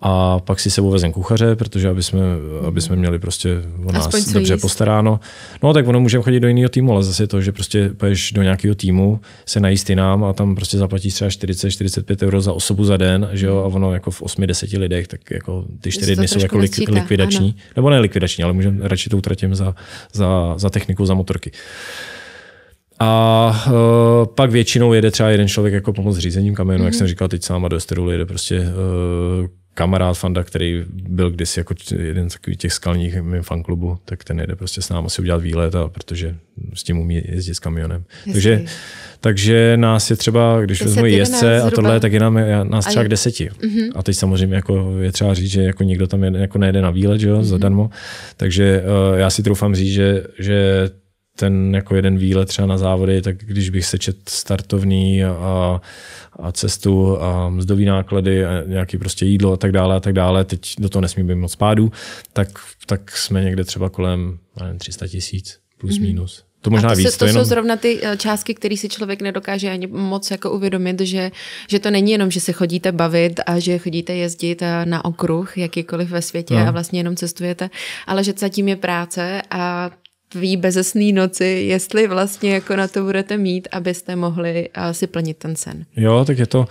A pak si sebou vezem kuchaře, protože aby jsme, aby jsme měli prostě o nás Aspoň dobře jíst. postaráno. No tak ono můžeme chodit do jiného týmu, ale zase to, že prostě půjdeš do nějakého týmu, se najíst nám a tam prostě zaplatíš třeba 40-45 euro za osobu za den, že jo, a ono jako v 8-10 lidech, tak jako ty 4 dny jsou jako lik, likvidační, ano. nebo ne likvidační, ale můžeme radši to utratím za, za, za techniku, za motorky. A uh, pak většinou jede třeba jeden člověk jako pomoc řízením kamionu, mm-hmm. jak mhm. jsem říkal, teď sám a do Esterulu jede prostě uh, kamarád Fanda, který byl kdysi jako jeden z těch skalních fanklubů, fanklubu, tak ten jede prostě s námi si udělat výlet, a protože s tím umí jezdit s kamionem. Takže, takže nás je třeba, když vezmu jezdce a tohle, tak je nám, nás třeba k deseti. Mm-hmm. A teď samozřejmě jako je třeba říct, že jako někdo tam jede, jako nejede na výlet, že jo, mm-hmm. zadarmo. Takže uh, já si troufám říct, že, že ten jako jeden výlet třeba na závody, tak když bych sečet startovní a, a cestu a mzdový náklady a nějaký prostě jídlo a tak dále a tak dále, teď do toho nesmí být moc pádů, tak, tak jsme někde třeba kolem nevím, 300 tisíc plus mm. minus. To možná a to, víc, se, to, to jenom... jsou zrovna ty eh, částky, které si člověk nedokáže ani moc jako uvědomit, že, že to není jenom, že se chodíte bavit a že chodíte jezdit eh, na okruh jakýkoliv ve světě no. a vlastně jenom cestujete, ale že zatím je práce a tvý bezesný noci, jestli vlastně jako na to budete mít, abyste mohli eh, si plnit ten sen. Jo, tak je to,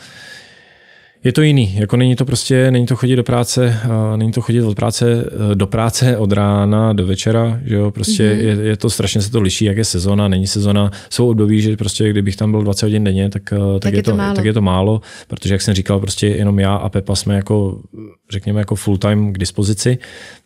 je to jiný. Jako není to prostě, není to chodit do práce, eh, není to chodit od práce eh, do práce od rána do večera, že jo, prostě mm-hmm. je, je, to strašně se to liší, jak je sezona, není sezona. Jsou období, že prostě kdybych tam byl 20 hodin denně, tak, tak, tak, je, je to, málo. tak je to málo, protože jak jsem říkal, prostě jenom já a Pepa jsme jako, řekněme, jako full time k dispozici,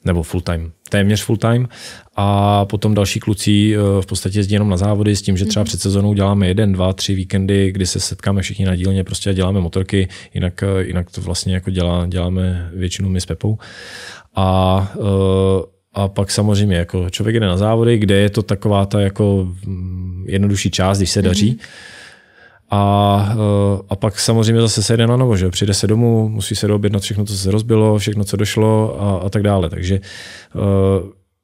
nebo full time, téměř full time a potom další kluci eh, v podstatě jezdí jenom na závody s tím, že třeba mhm. před sezonou děláme jeden, dva, tři víkendy, kdy se setkáme všichni na dílně, prostě děláme motorky, jinak, eh, jinak to vlastně jako dělá, děláme většinu my s Pepou. A eh, a pak samozřejmě jako člověk jde na závody, kde je to taková ta jako mm, jednodušší část, když se mhm. daří. A, a pak samozřejmě zase se jde na novo, že přijde se domů, musí se doobjednat všechno, co se rozbilo, všechno, co došlo a, a tak dále. Takže uh,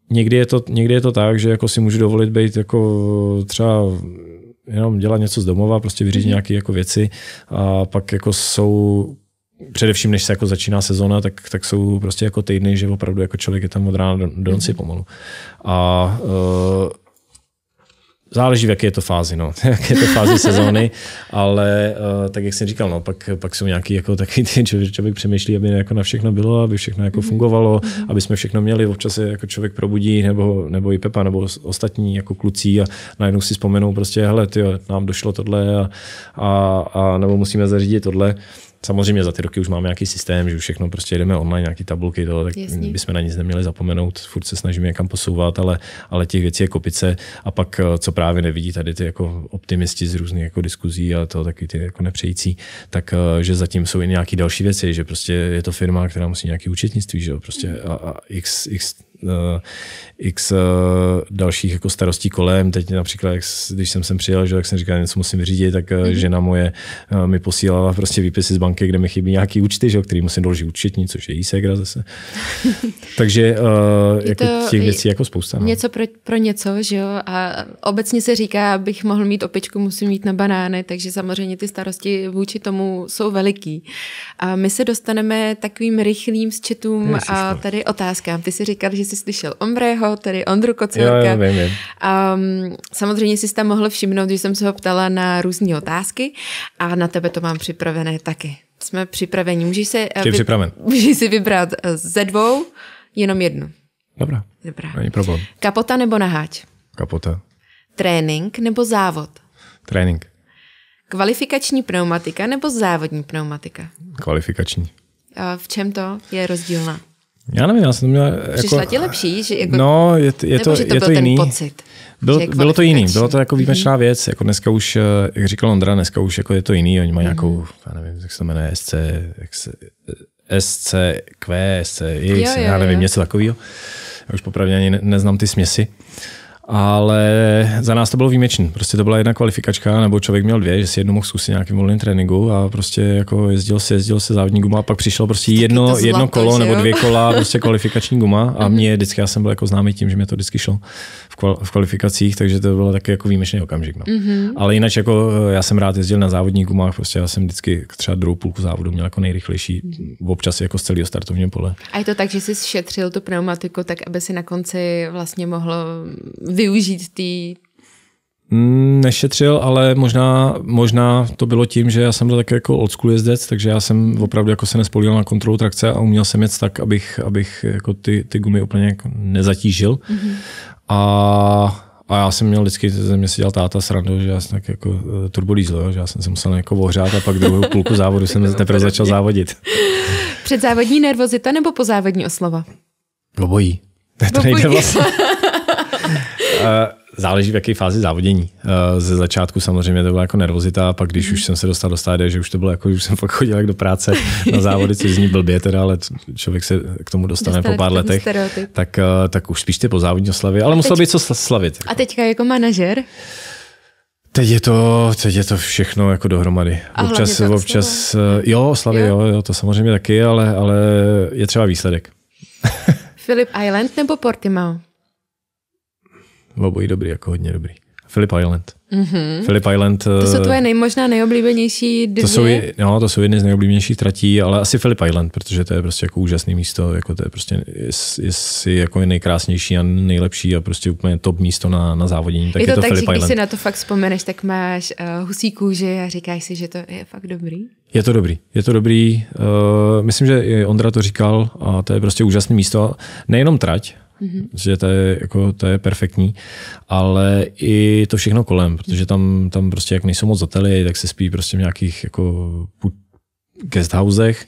někdy je, to, někdy je to tak, že jako si můžu dovolit být jako třeba jenom dělat něco z domova, prostě vyřídit mm-hmm. nějaké jako věci a pak jako jsou především než se jako začíná sezona, tak, tak jsou prostě jako týdny, že opravdu jako člověk je tam od rána do, do noci mhm. pomalu. A uh, Záleží, v jaké je to fázi, no. jaké je to fázi sezóny, ale uh, tak jak jsem říkal, no, pak, pak jsou nějaký jako takový ty, člověk, člověk přemýšlí, aby jako na všechno bylo, aby všechno jako mhm. fungovalo, mm-hmm. aby jsme všechno měli, občas se jako člověk probudí, nebo, nebo i Pepa, nebo ostatní jako kluci a najednou si vzpomenou prostě, hele, tyjo, nám došlo tohle a, a, a nebo musíme zařídit tohle. Uh, Samozřejmě za ty roky už máme nějaký systém, že už všechno prostě jedeme online, nějaké tabulky, to, tak Jasně. bychom na nic neměli zapomenout, furt se snažíme někam posouvat, ale, ale těch věcí je kopice. A pak, eh, co právě nevidí tady ty jako optimisti z různých jako diskuzí a to taky ty jako nepřející, tak eh, že zatím jsou i nějaké další věci, že prostě je to firma, která musí nějaký účetnictví, že jo, prostě mhm. a, a x, x Eh, x eh, dalších jako starostí kolem. Teď například, jak, když jsem sem přijel, že, jak jsem říkal, něco musím vyřídit, tak mm-hmm. žena moje mi posílala prostě výpisy z banky, kde mi chybí nějaký účty, že, který musím doložit účetní, což je jí segra zase. Takže uh, jako těch věcí jako spousta. No. Něco pro, pro něco, že jo. A obecně se říká, abych mohl mít opičku, musím mít na banány, takže samozřejmě ty starosti vůči tomu jsou veliký. A my se dostaneme takovým rychlým sčetům a tady otázkám. Ty si říkal, že jsi slyšel Ombreho, tedy Ondru Kocelka. Jo, vím, vím. Um, samozřejmě jsi tam mohl všimnout, že jsem se ho ptala na různé otázky a na tebe to mám připravené taky. Jsme připraveni. Můžeš, se, eh, vy... připraven. Můžeš si vybrat eh, ze dvou jenom jednu. Dobrá. Dobrá. Není problém. Kapota nebo naháč? Kapota. Trénink nebo závod? Trénink. Kvalifikační pneumatika nebo závodní pneumatika? Kvalifikační. A v čem to je rozdílná? Já nevím, já jsem měl... Jako, Přišla ti jako- lepší? Že jako, no, je, je to, že to, je to jiný. pocit? Bylo, bylo to jiný, bylo to jako výjimečná mhm. věc. Jako dneska už, eh, jak říkal Ondra, dneska už jako je to jiný. Oni mají mm nějakou, já nevím, jak se to jmenuje, SC, jak se, eh, SCQ, SCX, jo, jo, já nevím, jo. něco takového. Já už popravdě ani neznám ty směsi ale za nás to bylo výjimečné. Prostě to byla jedna kvalifikačka, nebo člověk měl dvě, že si jednu mohl zkusit nějakým volným tréninku a prostě jako jezdil se, jezdil se závodní guma a pak přišlo prostě jedno, zlato, jedno kolo nebo dvě kola, prostě kvalifikační guma a mhm. mě vždycky, já jsem byl jako známý tím, že mě to vždycky šlo v, kvalifikacích, takže to bylo taky jako výjimečný okamžik. No. Mm-hmm. Ale jinak jako eh, já jsem rád jezdil na závodní gumách, prostě já jsem vždycky třeba druhou půlku závodu měl jako nejrychlejší, mhm. občas jako z celého startovního pole. A je to tak, že jsi šetřil tu pneumatiku tak, aby si na konci vlastně mohl využít té mm, Nešetřil, ale možná, možná to bylo tím, že já jsem byl tak jako old school jezdec, takže já jsem opravdu jako se nespolíhal na kontrolu trakce a uměl jsem jet tak, abych, abych jako ty, ty gumy úplně jako nezatížil. Mm-hmm. A a já jsem měl vždycky, ze mě si dělal táta srandu, že já jsem tak jako eh, diesel, že já jsem se musel jako ohřát a pak druhou půlku závodu jsem teprve začal závodit. Předzávodní nervozita nebo pozávodní oslava? Obojí. To nejde vlastně. Eh, záleží v jaké fázi závodění. Eh, ze začátku samozřejmě to byla jako nervozita, a pak když už jsem se dostal do stádia, že už to bylo jako, že už jsem fakt chodil jak do práce na závody, což zní blbě teda, ale člověk se k tomu dostane, Dostali po pár letech, tak, eh, tak už spíš ty po závodní oslavě, ale muselo být co slavit. Jako. A teďka jako manažer? Teď je to, teď je to všechno jako dohromady. A občas, občas, jo, slavy, jo. jo, to samozřejmě taky, ale, ale je třeba výsledek. Philip Island nebo Portimao? obojí dobrý, jako hodně dobrý. Philip Island. Mm-hmm. Philip Island. To jsou eh, tvoje nejmožná nejoblíbenější dvě? To jsou, no, to jsou jedny z nejoblíbenějších tratí, ale asi Philip Island, protože to je prostě jako úžasné místo, jako to je prostě jestli jako je nejkrásnější a nejlepší a prostě úplně top místo na, na závodění, tak je to, je to tak, Philip že Island. když si na to fakt vzpomeneš, tak máš uh, husí kůži a říkáš si, že to je fakt dobrý? Je to dobrý, je to dobrý. Uh, myslím, že Ondra to říkal a to je prostě úžasné místo. Nejenom trať, Mm-hmm. Že to je, jako, to je perfektní, ale i to všechno kolem, protože tam, tam prostě jak nejsou moc zateli, tak se spí prostě v nějakých jako guest housech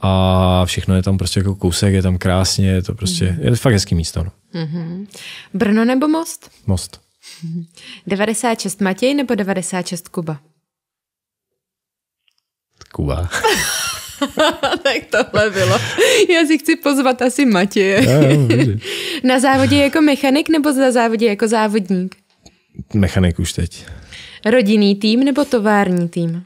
a všechno je tam prostě jako kousek, je tam krásně, je to prostě, mm-hmm. je to fakt hezký místo. No. Mm-hmm. Brno nebo Most? Most. 96 Matěj nebo 96 Kuba? Kuba. tak tohle bylo. Já si chci pozvat asi Matěje. No, na závodě jako mechanik nebo na závodě jako závodník? Mechanik už teď. Rodinný tým nebo tovární tým?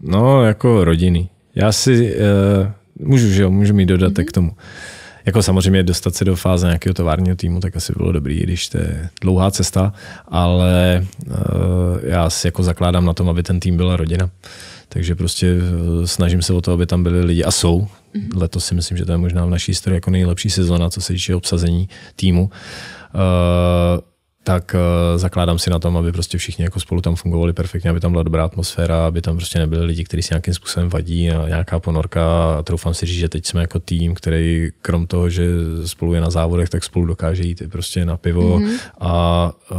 No, jako rodinný. Já si, uh, můžu, že jo, můžu mít dodatek mm-hmm. k tomu. Jako samozřejmě dostat se do fáze nějakého továrního týmu, tak asi bylo dobrý, když to je dlouhá cesta, ale uh, já si jako zakládám na tom, aby ten tým byla rodina. Takže prostě eh, snažím se o to, aby tam byli lidi a jsou. Mm-hmm. Letos si myslím, že to je možná v naší historii jako nejlepší sezona, co se týče obsazení týmu. Uh, tak uh, zakládám si na tom, aby prostě všichni jako spolu tam fungovali perfektně, aby tam byla dobrá atmosféra, aby tam prostě nebyli lidi, kteří si nějakým způsobem vadí a nějaká ponorka. A troufám si říct, že teď jsme jako tým, který krom toho, že spolu je na závodech, tak spolu dokáže jít prostě na pivo. Mm-hmm. A uh,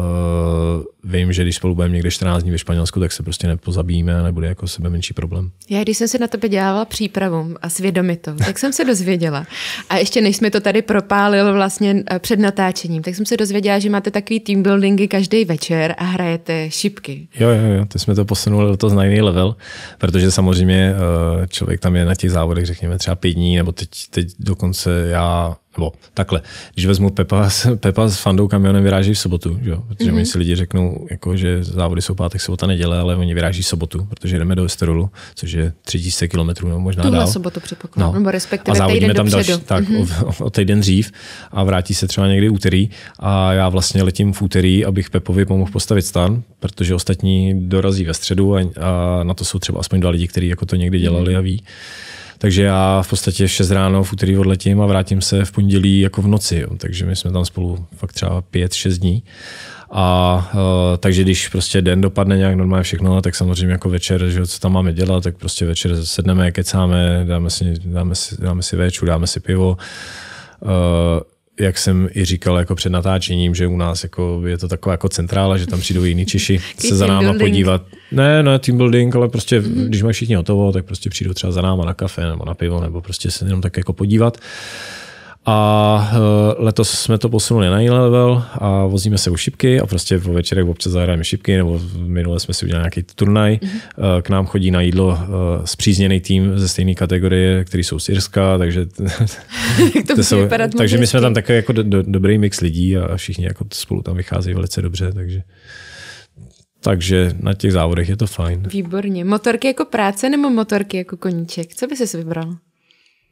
vím, že když spolu budeme někde 14 dní ve Španělsku, tak se prostě nepozabíme a nebude jako sebe menší problém. Já když jsem se na tebe dělala přípravu a to, tak jsem se dozvěděla. A ještě než jsme to tady propálil vlastně eh, před natáčením, tak jsem se dozvěděla, že máte takový tým, team buildingy každý večer a hrajete šipky. Jo, jo, jo, ty jsme to posunuli do toho z jiný level, protože samozřejmě eh, člověk tam je na těch závodech, řekněme, třeba pět dní, nebo teď, teď dokonce já nebo takhle, když vezmu Pepa, Pepa s Fandou kamionem vyráží v sobotu, jo? protože mm-hmm. mi si lidi řeknou, jako, že závody jsou pátek, sobota, neděle, ale oni vyráží v sobotu, protože jdeme do Esterolu, což je 3000 km nebo možná Tuhle dál. sobotu předpokládám, no. nebo respektive a závodíme tam dopředu. další, tak, mm-hmm. o, o, týden dřív a vrátí se třeba někdy úterý a já vlastně letím v úterý, abych Pepovi pomohl postavit stan, protože ostatní dorazí ve středu a, a na to jsou třeba aspoň dva lidi, kteří jako to někdy dělali mm-hmm. a ví. Takže já v podstatě v 6 ráno v úterý odletím a vrátím se v pondělí jako v noci. Jo. Takže my jsme tam spolu fakt třeba 5-6 dní. A uh, takže když prostě den dopadne nějak normálně všechno, tak samozřejmě jako večer, že co tam máme dělat, tak prostě večer sedneme, kecáme, dáme si, dáme si, dáme si véču, dáme si pivo. Uh, jak jsem i říkal jako před natáčením, že u nás jako je to taková jako centrála, že tam přijdou jiní Češi se za náma podívat. Ne, ne team building, ale prostě mm-hmm. když mají všichni hotovo, tak prostě přijdou třeba za náma na kafe nebo na pivo, nebo prostě se jenom tak jako podívat. Uh, a eh, letos jsme to posunuli na jiný level a vozíme se u šipky a prostě po večerech občas zahrajeme šipky, nebo minule jsme si udělali nějaký turnaj. Mhm. Eh, k nám chodí na jídlo eh, zpřízněný tým ze stejné kategorie, který jsou z Irska, takže, to to jsou, takže my jsme tam takový jako do, do, dobrý mix lidí a všichni jako spolu tam vycházejí velice dobře, takže takže na těch závodech je to fajn. Výborně. Motorky jako práce nebo motorky jako koníček? Co by si vybral?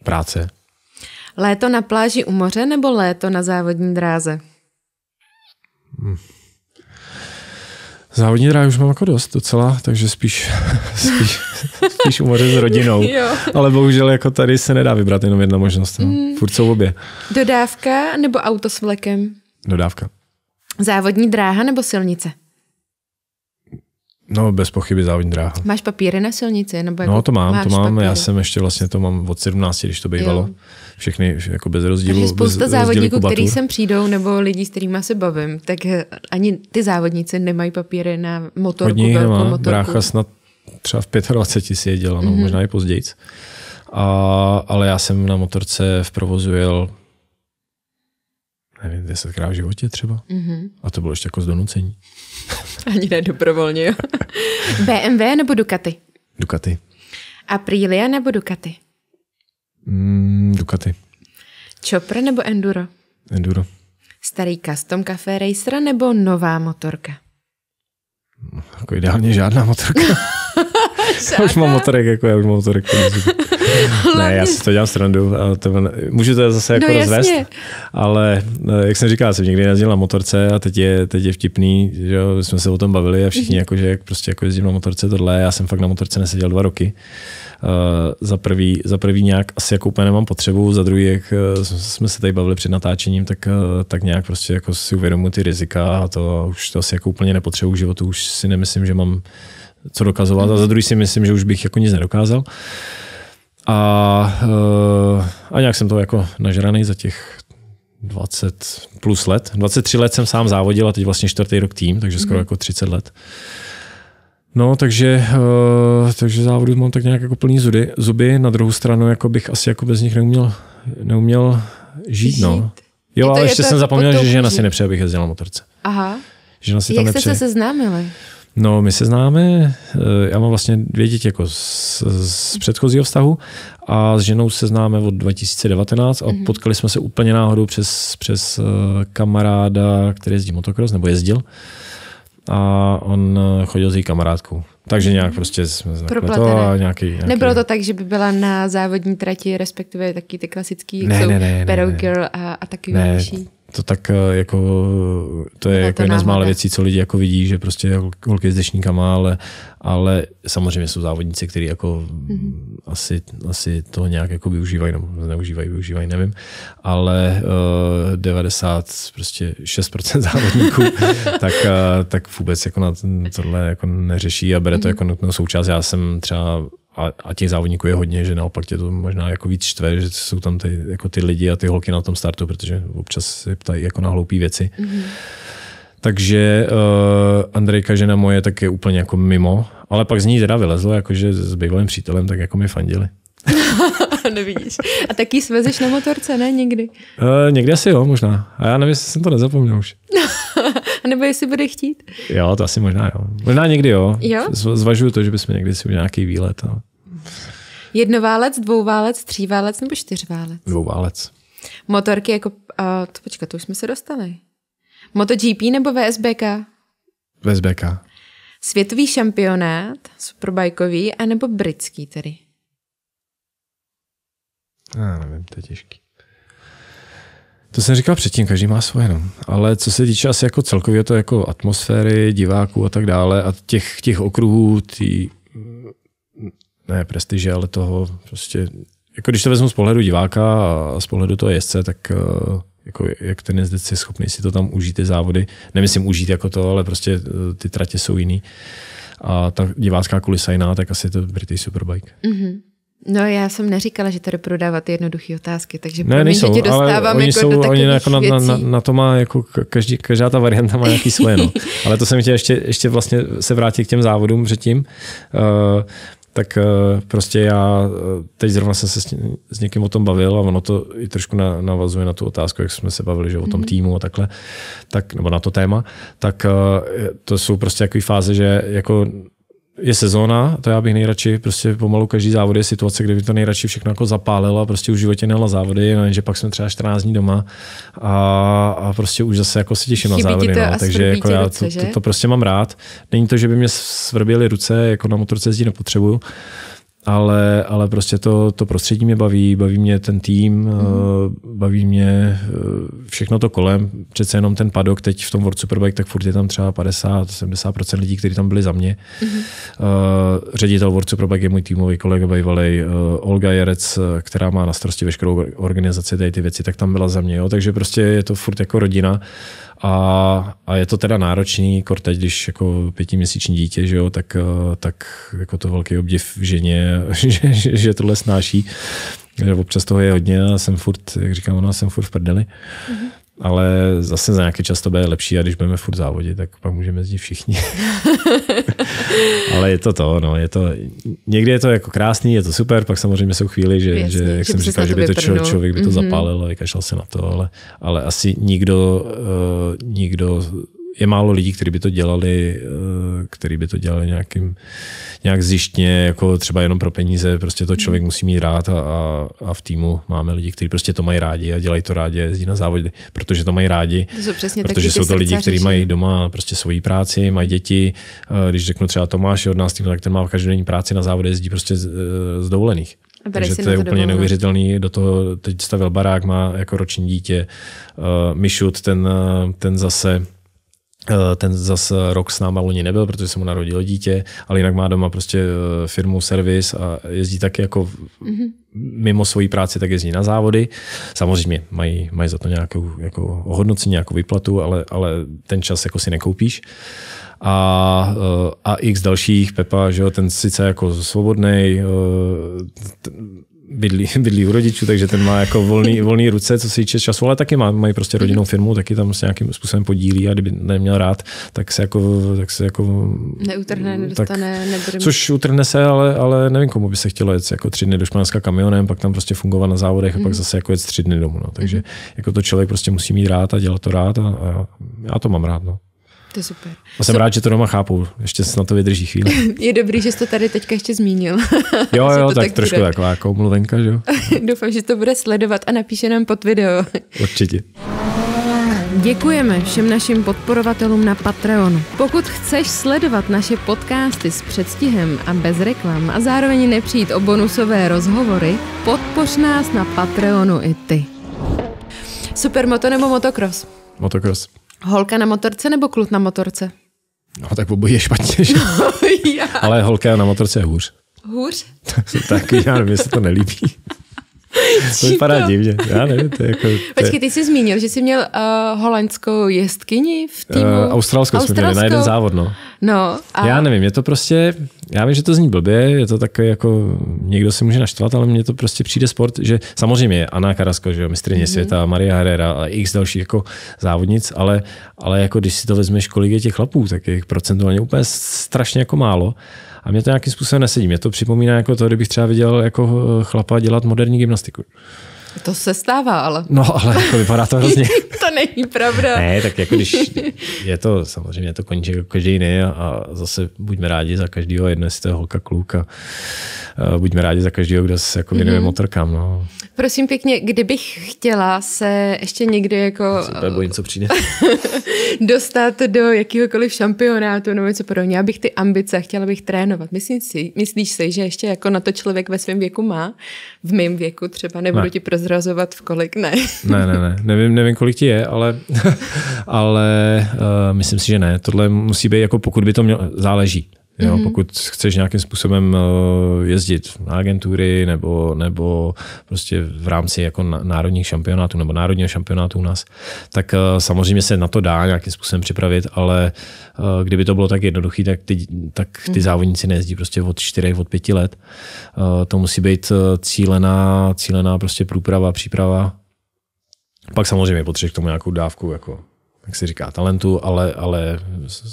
Práce. Léto na pláži u moře nebo léto na závodní dráze? Hmm. Závodní dráhy už mám jako dost docela, takže spíš, spíš, spíš u moře s rodinou. jo. Ale bohužel jako tady se nedá vybrat jenom jedna možnost. No. Mm. Furt jsou obě. Dodávka nebo auto s vlekem? Dodávka. Závodní dráha nebo silnice? No, bez pochyby závodní dráha. Máš papíry na silnici? Nebo no, jako no, to mám, to mám. Papíry. Já jsem ještě vlastně to mám od 17, když to bývalo. Jo všechny jako bez rozdílu. Takže spousta bez závodníků, který sem přijdou, nebo lidí, s kterými se bavím, tak eh, ani ty závodníci nemají papíry na motorku, Hodně velkou nemá. motorku. Brácha snad třeba v 25 si je no, mm-hmm. možná i později. A, ale já jsem na motorce v provozu jel nevím, desetkrát v životě třeba. Mm-hmm. A to bylo ještě jako z donucení. Ani ne dobrovolně, jo. BMW nebo Ducati? Ducati. Aprilia nebo Ducati? Mm, Ducati. Chopra nebo Enduro? Enduro. Starý custom café Racer nebo nová motorka? Jako ideálně žádná motorka. žádná? já už mám motorek, jako já už mám motorek. ne, já si to dělám srandu. To, můžu to zase no jako no, rozvést, ale eh, jak jsem říkal, jsem nikdy jezdil na motorce a teď je, teď je vtipný, že jsme se o tom bavili a všichni, mhm. jako, že prostě jako jezdím na motorce tohle, já jsem fakt na motorce neseděl dva roky. Eh, za prvý, za prvý nějak asi jako úplně nemám potřebu, za druhý, jak eh, jsme se tady bavili před natáčením, tak, eh, tak nějak prostě jako si uvědomuji ty rizika a to už to asi jako úplně nepotřebuji životu, už si nemyslím, že mám co dokazovat a za druhý si myslím, že už bych jako nic nedokázal. A, a nějak jsem to jako nažraný za těch 20 plus let. 23 let jsem sám závodil a teď vlastně čtvrtý rok tým, takže skoro mm. jako 30 let. No, takže, uh, takže závodu mám tak nějak jako plný zuby, zuby. Na druhou stranu jako bych asi jako bez nich neuměl, neuměl žít, no. Jo, ale je ještě jsem zapomněl, že žena si nepřeje, abych jezdil na motorce. Aha. Žena si Jak jste se seznámili? No, my se známe, eh, já mám vlastně dvě děti jako z, z předchozího vztahu a s ženou se známe od 2019 a mm-hmm. potkali jsme se úplně náhodou přes, přes eh, kamaráda, který jezdí motocross, nebo jezdil a on eh, chodil s její kamarádkou. Takže nějak prostě jsme to a nějaký, nějaký... Nebylo to tak, že by byla na závodní trati, respektive taky ty klasický, ne, ne, ne, ne, ne, Girl a, a taky ne, další to tak eh, jako, to je jako to jedna z mála věcí, co lidi jako vidí, že prostě holky s dešníkama, ale, ale samozřejmě jsou závodníci, kteří jako mm-hmm. asi, asi to nějak jako využívají, nebo neužívají, využívají, nevím, ale uh, eh, 90, prostě 6% závodníků, tak, uh, tak vůbec jako na tohle jako neřeší a bere mm-hmm. to mhm. jako nutnou součást. Já jsem třeba a, a těch závodníků je hodně, že naopak tě to možná jako víc štve, že jsou tam ty, jako ty lidi a ty holky na tom startu, protože občas se ptají jako na hloupé věci. Mm-hmm. Takže uh, Andrejka, žena moje, tak je úplně jako mimo, ale pak z ní teda vylezlo, jakože s bývalým přítelem, tak jako mi fandili. Nevidíš. A taky svezeš na motorce, ne? Někdy? Uh, eh, někdy asi jo, možná. A já nevím, jestli jsem to nezapomněl už. nebo jestli bude chtít. Jo, to asi možná jo. Možná někdy jo. jo? Zvažuju to, že bychom někdy si udělali nějaký výlet. No. Jednoválec, dvouválec, tříválec nebo čtyřválec? Dvouválec. Motorky jako, a, to počkat, to už jsme se dostali. MotoGP nebo VSBK? VSBK. Světový šampionát, superbajkový, anebo britský tedy? Já nevím, to je těžký. To jsem říkal předtím, každý má svoje, no. Ale co se týče asi jako celkově to jako atmosféry, diváků a tak dále a těch, těch okruhů, ty ne prestiže, ale toho prostě, jako když to vezmu z pohledu diváka a z pohledu toho jezdce, tak eh, jako jak ten jezdec je schopný si to tam užít, ty závody. Nemyslím užít jako to, ale prostě eh, ty tratě jsou jiný. A ta divácká kulisa jiná, tak asi to British Superbike. Mm-hmm. No já jsem neříkala, že tady prodávat jednoduché otázky, takže ne, promiň, mě, že tě dostávám oni jako jsou, do oni jako na, na, na, na, to má jako každý, každá ta varianta má nějaký svoje. No. Ale to jsem chtěl ještě, ještě vlastně se vrátit k těm závodům předtím. Uh, tak eh, prostě já eh, teď zrovna jsem se s, s někým o tom bavil a ono to i trošku na, navazuje na tu otázku, jak jsme se bavili, že o tom mhm. týmu a takhle, tak, nebo na to téma, tak to jsou prostě takové fáze, že jako je sezóna, to já bych nejradši, prostě pomalu každý závod je situace, kdyby to nejradši všechno jako zapálilo a prostě už v životě nehla závody, no jenže pak jsme třeba 14 dní doma a, a prostě už zase jako se těším Chybí na závody, no, takže jako já ruce, to, to, to, prostě mám rád. Není to, že by mě svrběly ruce, jako na motorce jezdí nepotřebuju, ale, ale prostě to, to prostředí mě baví, baví mě ten tým, mm. baví mě eh, všechno to kolem, přece jenom ten padok teď v tom World Superbike, tak furt je tam třeba 50-70% lidí, kteří tam byli za mě. Mm. Uh, ředitel World Superbike je můj týmový kolega bývalý, uh, Olga Jerec, která má na starosti veškerou organizaci tady ty věci, tak tam byla za mě, jo? takže prostě je to furt jako rodina a, a je to teda náročný, kor teď, když jako pětiměsíční dítě, že jo, tak, eh, tak jako to velký obdiv ženě, že, že, že tohle snáší. Eh, občas toho je hodně a jsem furt, jak říkám, ona jsem furt v prdeli. Mm-hmm. Ale zase za nějaký čas to bude lepší a když budeme furt závodit, tak pak můžeme jezdit všichni. Ale je to to, no, je to, někdy je to jako krásný, je to super, pak samozřejmě jsou chvíli, že, Jasný, že jak že jsem říkal, že by to člověk, člověk by to mm-hmm. zapálil a no, vykašlal se na to, ale, ale asi nikdo, uh, nikdo je málo lidí, kteří by to dělali, eh, který by to dělali nějakým, nějak zjištně, jako třeba jenom pro peníze, prostě to člověk musí mít rád a, a, a v týmu máme lidi, kteří prostě to mají rádi a dělají to rádi, jezdí na závody, protože to mají rádi, to jsou přesně protože jsou to lidi, kteří mají doma prostě svoji práci, mají děti, eh, když řeknu třeba Tomáš je od nás tým, tak ten má každodenní práci na závody, jezdí prostě z, eh, z dovolených. Takže to je to úplně neuvěřitelný. Do toho teď stavil barák, má jako roční dítě. Uh, Mišut, ten, ten zase Eh, ten zas rok s náma loni nebyl, protože se mu narodilo dítě, ale jinak má doma prostě eh, firmu, servis a jezdí taky jako mm-hmm. mimo svoji práci, tak jezdí na závody. Samozřejmě mají, mají za to nějakou jako ohodnocení, nějakou vyplatu, ale, ale ten čas jako si nekoupíš. A, eh, a x dalších, Pepa, že jo, ten sice jako svobodný, bydlí, bydlí u rodičů, takže ten má jako volný, volný ruce, co se týče času, ale taky má, mají prostě rodinnou firmu, taky tam se nějakým způsobem podílí a kdyby neměl rád, tak se jako... Tak se jako Neutrhne, nedostane, tak, nebude Což utrhne se, ale, ale nevím, komu by se chtělo jet jako tři dny do Španělska kamionem, pak tam prostě fungovat na závodech a pak mhm. zase jako jet tři dny domů. No. Takže mhm. jako to člověk prostě musí mít rád a dělat to rád a, a já to mám rád. No. To je super. A jsem so... rád, že to doma chápu. Ještě snad to vydrží chvíli. je dobrý, že jsi to tady teďka ještě zmínil. jo, jo, tak, tak trošku bude. taková jako mluvenka, že jo. Doufám, že to bude sledovat a napíše nám pod video. Určitě. Děkujeme všem našim podporovatelům na Patreonu. Pokud chceš sledovat naše podcasty s předstihem a bez reklam a zároveň nepřijít o bonusové rozhovory, podpoř nás na Patreonu i ty. Supermoto nebo motocross? Motocross. Holka na motorce nebo kluk na motorce? No tak obojí je špatně, že? No, Ale holka na motorce je hůř. Hůř? tak já nevím, jestli to nelíbí. to vypadá divně, já nevím. To je jako, to je... Počkej, ty jsi zmínil, že jsi měl uh, holandskou jezdkyni v eh, týmu. Uh, australskou, australskou jsme měli na jeden závod, no. no a... Já nevím, je to prostě, já vím, že to zní blbě, je to tak jako, někdo si může naštvat, ale mně to prostě přijde sport, že samozřejmě je Anna Karasko, že jo, mistrně mm-hmm. světa, Maria Herrera a x dalších jako závodnic, ale, ale jako když si to vezmeš, kolik je těch chlapů, tak je procentuálně úplně strašně jako málo. A mě to nějakým způsobem nesedí. Mě to připomíná jako to, kdybych třeba viděl jako eh, chlapa dělat moderní gymnastiku. To se stává, ale. No, ale jako vypadá to hrozně. to není pravda. ne, tak jako když je to samozřejmě je to koníček jako každý jiný a, a zase buďme rádi za každého, jedno jestli to je holka, kluk a, a buďme rádi za každého, kdo se jako věnuje mm-hmm. motorkám. No prosím pěkně, kdybych chtěla se ještě někdy jako... Se bojím, co přijde. dostat do jakýhokoliv šampionátu nebo něco podobně. Já bych ty ambice, chtěla bych trénovat. Myslím si, myslíš si, že ještě jako na to člověk ve svém věku má? V mém věku třeba, nebudu ne. ti prozrazovat v kolik, ne. ne, ne, ne. Nevím, nevím, kolik ti je, ale, ale uh, myslím si, že ne. Tohle musí být jako pokud by to mělo, záleží. Jo, mm-hmm. Pokud chceš nějakým způsobem eh, jezdit na agentury nebo, nebo prostě v rámci jako národních šampionátů nebo národního šampionátu u nás, tak eh, samozřejmě se na to dá nějakým způsobem připravit, ale eh, kdyby to bylo tak jednoduché, tak ty, tak ty mm-hmm. závodníci nejezdí prostě od 4, od 5 let. To musí být cílená, cílená prostě průprava, příprava. Pak samozřejmě potřebuješ k tomu nějakou dávku jako jak se říká, talentu, ale, ale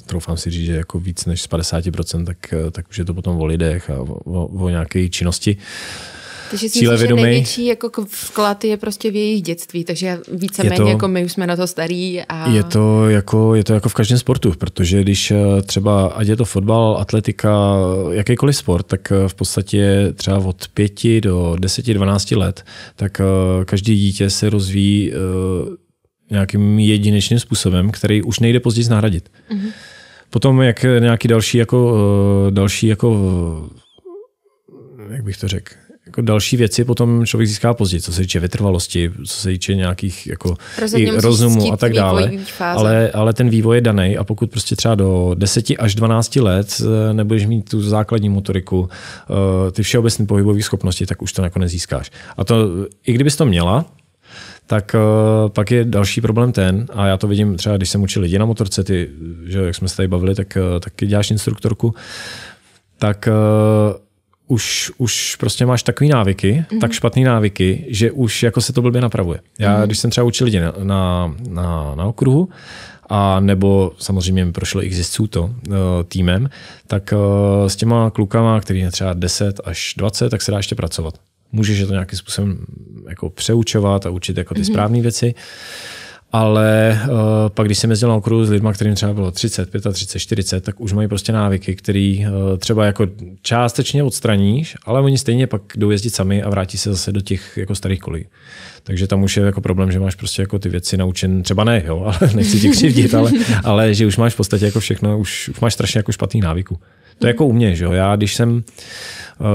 troufám si říct, že jako víc než z 50%, tak, tak už je to potom o lidech a o, o nějaké činnosti. Takže si myslím, že největší jako vklad je prostě v jejich dětství, takže víceméně jako my už jsme na to starí. A... Je, to jako, je to jako v každém sportu, protože když eh, třeba, ať je to fotbal, atletika, jakýkoliv sport, tak eh, v podstatě třeba od 5 do 10-12 let, tak eh, každý dítě se rozvíjí nějakým jedinečným způsobem, který už nejde později nahradit. Mm-hmm. Potom jak nějaký další jako, eh, další jako, eh, jak bych to řekl, jako další věci potom člověk získá později, co se týče vytrvalosti, co se týče nějakých jako i rozumu a tak dále. Ale, ale ten vývoj je daný a pokud prostě třeba do 10 až 12 let eh, nebudeš mít tu základní motoriku, ty všeobecné pohybové schopnosti, tak už to nakonec získáš. A to, i kdybys to měla, tak uh, pak je další problém ten, a já to vidím třeba, když jsem učil lidi na motorce, ty, že jak jsme se tady bavili, tak uh, taky děláš instruktorku, tak uh, už, už prostě máš takový návyky, mm-hmm. tak špatný návyky, že už jako se to blbě napravuje. Já, mm-hmm. když jsem třeba učil lidi na, na, na, na okruhu, a nebo samozřejmě mi prošlo XSCU to týmem, tak s těma klukama, který je třeba 10 až 20, tak se dá ještě pracovat můžeš je to nějakým způsobem jako přeučovat a učit jako ty mm-hmm. správné věci. Ale uh, pak, když jsem jezdil na okruhu s lidmi, kterým třeba bylo 30, 35, 40, tak už mají prostě návyky, které uh, eh, třeba jako částečně odstraníš, ale oni stejně pak jdou jezdit sami a vrátí se zase do těch jako starých kolí. Takže tam už je jako problém, že máš prostě jako ty věci naučen, třeba ne, jo, ale nechci ti křivdit, ale, ale že už máš v podstatě jako všechno, už, už máš strašně jako špatný návyku. To je jako u mě, že jo, já když jsem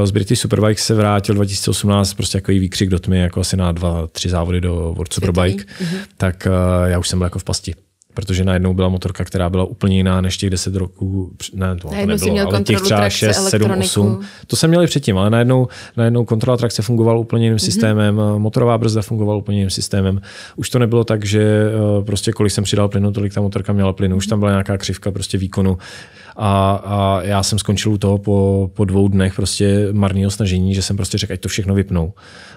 z British eh, Superbike se vrátil 2018, prostě jako výkřik do tmy, jako asi na dva, tři závody do World Superbike, mhm. tak eh, já už jsem byl jako v pasti protože najednou byla motorka, která byla úplně jiná než těch 10 roků, ne, to, to nebylo, měl ale těch třeba 6, 7, 8. To jsem měl i předtím, ale najednou, najednou kontrola trakce fungovala úplně jiným mm-hmm. systémem, eh, motorová brzda fungovala úplně jiným systémem. Už to nebylo tak, že prostě kolik jsem přidal plynu, tolik ta motorka měla plynu, už tam byla nějaká křivka prostě výkonu. A, a já jsem skončil u toho po, po dvou dnech prostě marného snažení, že jsem prostě řekl, ať to všechno vypnou.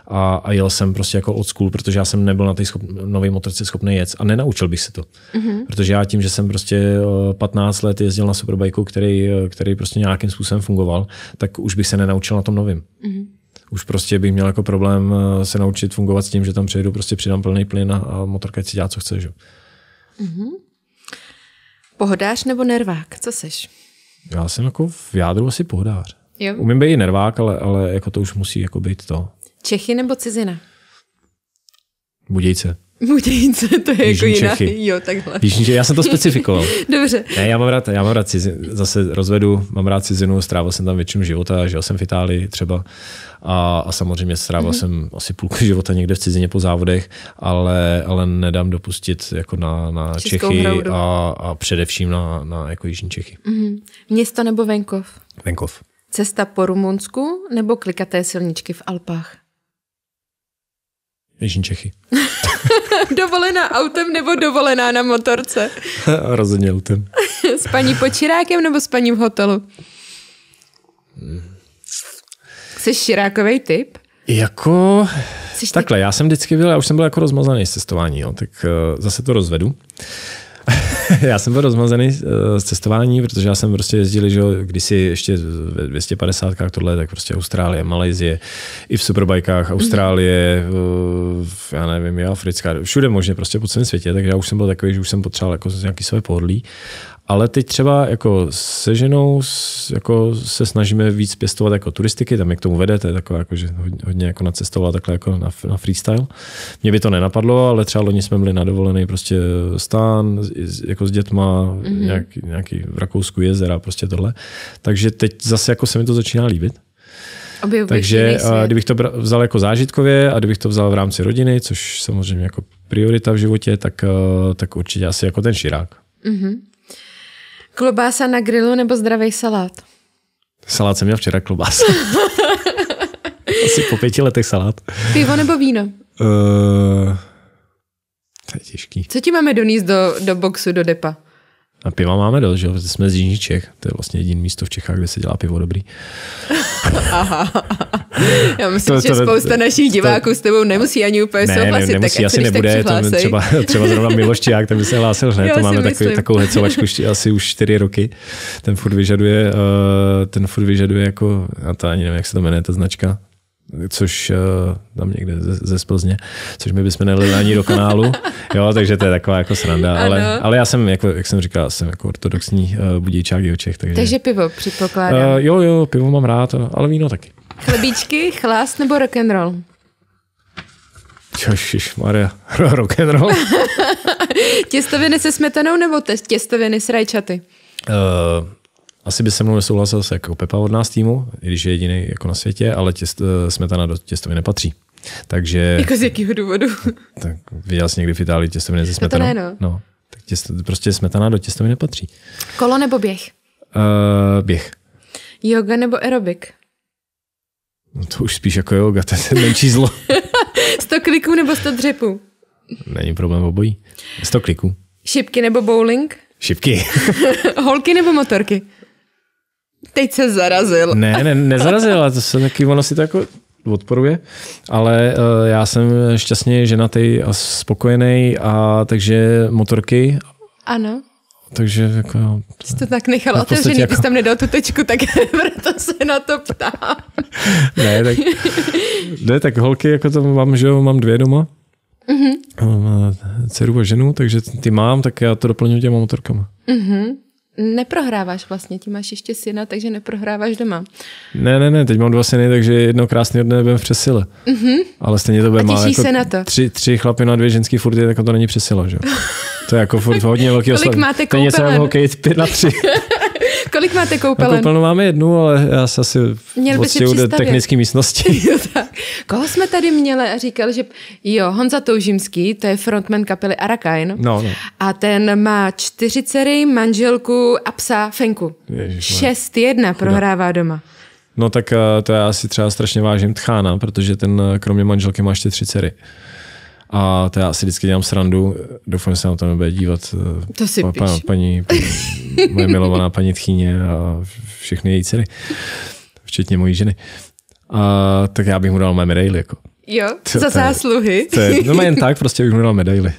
A, a jel jsem prostě jako od school, protože já jsem nebyl na té nové motorce schopný jet a nenaučil bych se to. Mm-hmm. Protože já tím, že jsem prostě 15 eh, let jezdil na superbajku, který, eh, který prostě nějakým způsobem fungoval, tak už bych se nenaučil na tom novém. Mm-hmm už prostě bych měl jako problém eh, se naučit fungovat s tím, že tam přejdu, prostě přidám plný plyn a motorka si dělá, co chce. Že? Mm-hmm. Pohodáš nebo nervák? Co seš? Já jsem jako v jádru asi pohodář. Jo. Umím být i nervák, ale, ale jako to už musí jako být to. Čechy nebo cizina? Budějce. Mutějce, to je jako Jižní jako jiná. Čechy. Jo, takhle. Jižní Čechy. Já jsem to specifikoval. Dobře. Ne, já mám rád, já mám rád cizin, zase rozvedu, mám rád cizinu, strávil jsem tam většinu života, žil jsem v Itálii třeba a, a samozřejmě strávil mm-hmm. jsem asi půlku života někde v cizině po závodech, ale, ale nedám dopustit jako na, na Čechy a, a, především na, na jako Jižní Čechy. Mm-hmm. Město nebo venkov? Venkov. Cesta po Rumunsku nebo klikaté silničky v Alpách? Jižní Čechy. dovolená autem nebo dovolená na motorce? Rozhodně autem. s paní počirákem nebo s paní v hotelu? Jsi širákový typ? Jako... Jsi takhle, já jsem vždycky byl, já už jsem byl jako rozmazaný z cestování, jo, tak uh, zase to rozvedu. já jsem byl rozmazený z eh, cestování, protože já jsem prostě jezdil, že kdysi ještě ve 250 tohle, tak prostě Austrálie, Malajzie, i v superbajkách Austrálie, v, eh, já nevím, je Africká, všude možně prostě po celém světě, takže já už jsem byl takový, že už jsem potřeboval jako nějaký své pohodlí ale teď třeba jako se ženou jako se snažíme víc pěstovat jako turistiky, tam jak tomu vedete, to jako, že hodně, hodně jako nacestovala takhle jako na, na freestyle. Mě by to nenapadlo, ale třeba loni jsme byli na dovolený prostě stán jako s dětma, mm-hmm. nějak, nějaký v Rakousku jezera, prostě tohle. Takže teď zase jako se mi to začíná líbit. Objevují Takže a kdybych to vzal jako zážitkově a kdybych to vzal v rámci rodiny, což samozřejmě jako priorita v životě, tak, eh, tak určitě asi jako ten širák. Mm-hmm. Klobása na grilu nebo zdravý salát? Salát jsem měl včera, klobása. Asi po pěti letech salát. Pivo nebo víno? Uh, to je těžký. Co ti máme donést do, do boxu, do depa? A piva máme dost, že? jsme z Jižních Čech. To je vlastně jediné místo v Čechách, kde se dělá pivo dobrý. Aha. Já myslím, to, že to, spousta to, našich diváků to, s tebou nemusí ani úplně ne, souhlasit. Ne, nemusí, tak, asi nebude. To třeba, třeba zrovna Miloš Čiák, ten by se hlásil ne? To máme takový, takovou hecovačku asi už čtyři roky. Ten furt vyžaduje, eh, ten furt vyžaduje jako, a to ani nevím, jak se to jmenuje, ta značka což eh, tam někde ze, ze Splzně, což my bychom nelili ani do kanálu, jo, takže to je taková jako sranda, ale, ale já jsem, jako, jak jsem říkal, jsem jako ortodoxní uh, eh, budíčák Čech. Takže, takže pivo předpokládám. Uh, jo, jo, pivo mám rád, ale víno taky. Chlebíčky, chlás nebo rock and roll? Čošiš, Maria, rock and roll. těstoviny se smetanou nebo těstoviny s rajčaty? Uh, asi by se mnou nesouhlasil se jako Pepa od nás týmu, i když je jediný jako na světě, ale těst, eh, smetana do těstovy nepatří. Takže... Jako z jakého důvodu? Tak viděl jsi někdy v Itálii těstoviny ze smetanou? No to ne, no. no tak těst, prostě smetana do těstoviny nepatří. Kolo nebo běh? Uh, běh. Yoga nebo aerobik? No to už spíš jako yoga, to je menší zlo. 100 kliků nebo 100 dřepů? Není problém obojí. 100 kliků. Šipky nebo bowling? Šipky. Holky nebo motorky? Teď se zarazil. Ne, ne, nezarazil, ale to se taky, ono si to jako odporuje, ale uh, já jsem šťastně ženatý a spokojený, a takže motorky. Ano. Takže jako... No, jsi to tak nechal otevřený, jako... ty jsi jako- tam nedal tu tečku, tak proto se na to ptám. ne, tak, ne, tak holky, jako to mám, že jo, mám dvě doma. Mm-hmm. Mám eh, dceru a ženu, takže ty mám, tak já to doplňuji těma motorkama. Mm-hmm neprohráváš vlastně, tím máš ještě syna, takže neprohráváš doma. Ne, ne, ne, teď mám dva syny, takže jedno krásný dne budeme v přesile. Mm-hmm. Ale stejně to bude málo. Těšíš jako se na to. Tři, tři chlapy na dvě ženský furt tak to není přesila, že? To je jako furt hodně velký oslav. Kolik máte koupelen? To je něco jako hokej 5 na 3. Kolik máte koupelen? koupelnu máme jednu, ale já se asi Měl by si do technické místnosti. jo, tak. Koho jsme tady měli a říkal, že jo, Honza Toužimský, to je frontman kapely Arakain. No, no. A ten má čtyři dcery, manželku a psa Fenku. Šest jedna prohrává doma. No tak eh, to já si třeba strašně vážím Tchána, protože ten eh, kromě manželky má ještě tři dcery. A to já si vždycky dělám srandu, doufám, že se na to nebude dívat eh, to si pa, pa, paní, paní, moje milovaná paní tchýně a všechny její dcery, včetně mojí ženy. A, tak já bych mu dal mé medaily. Jako. Jo, to, za zásluhy. To je, no jen tak, prostě bych mu dal medaily.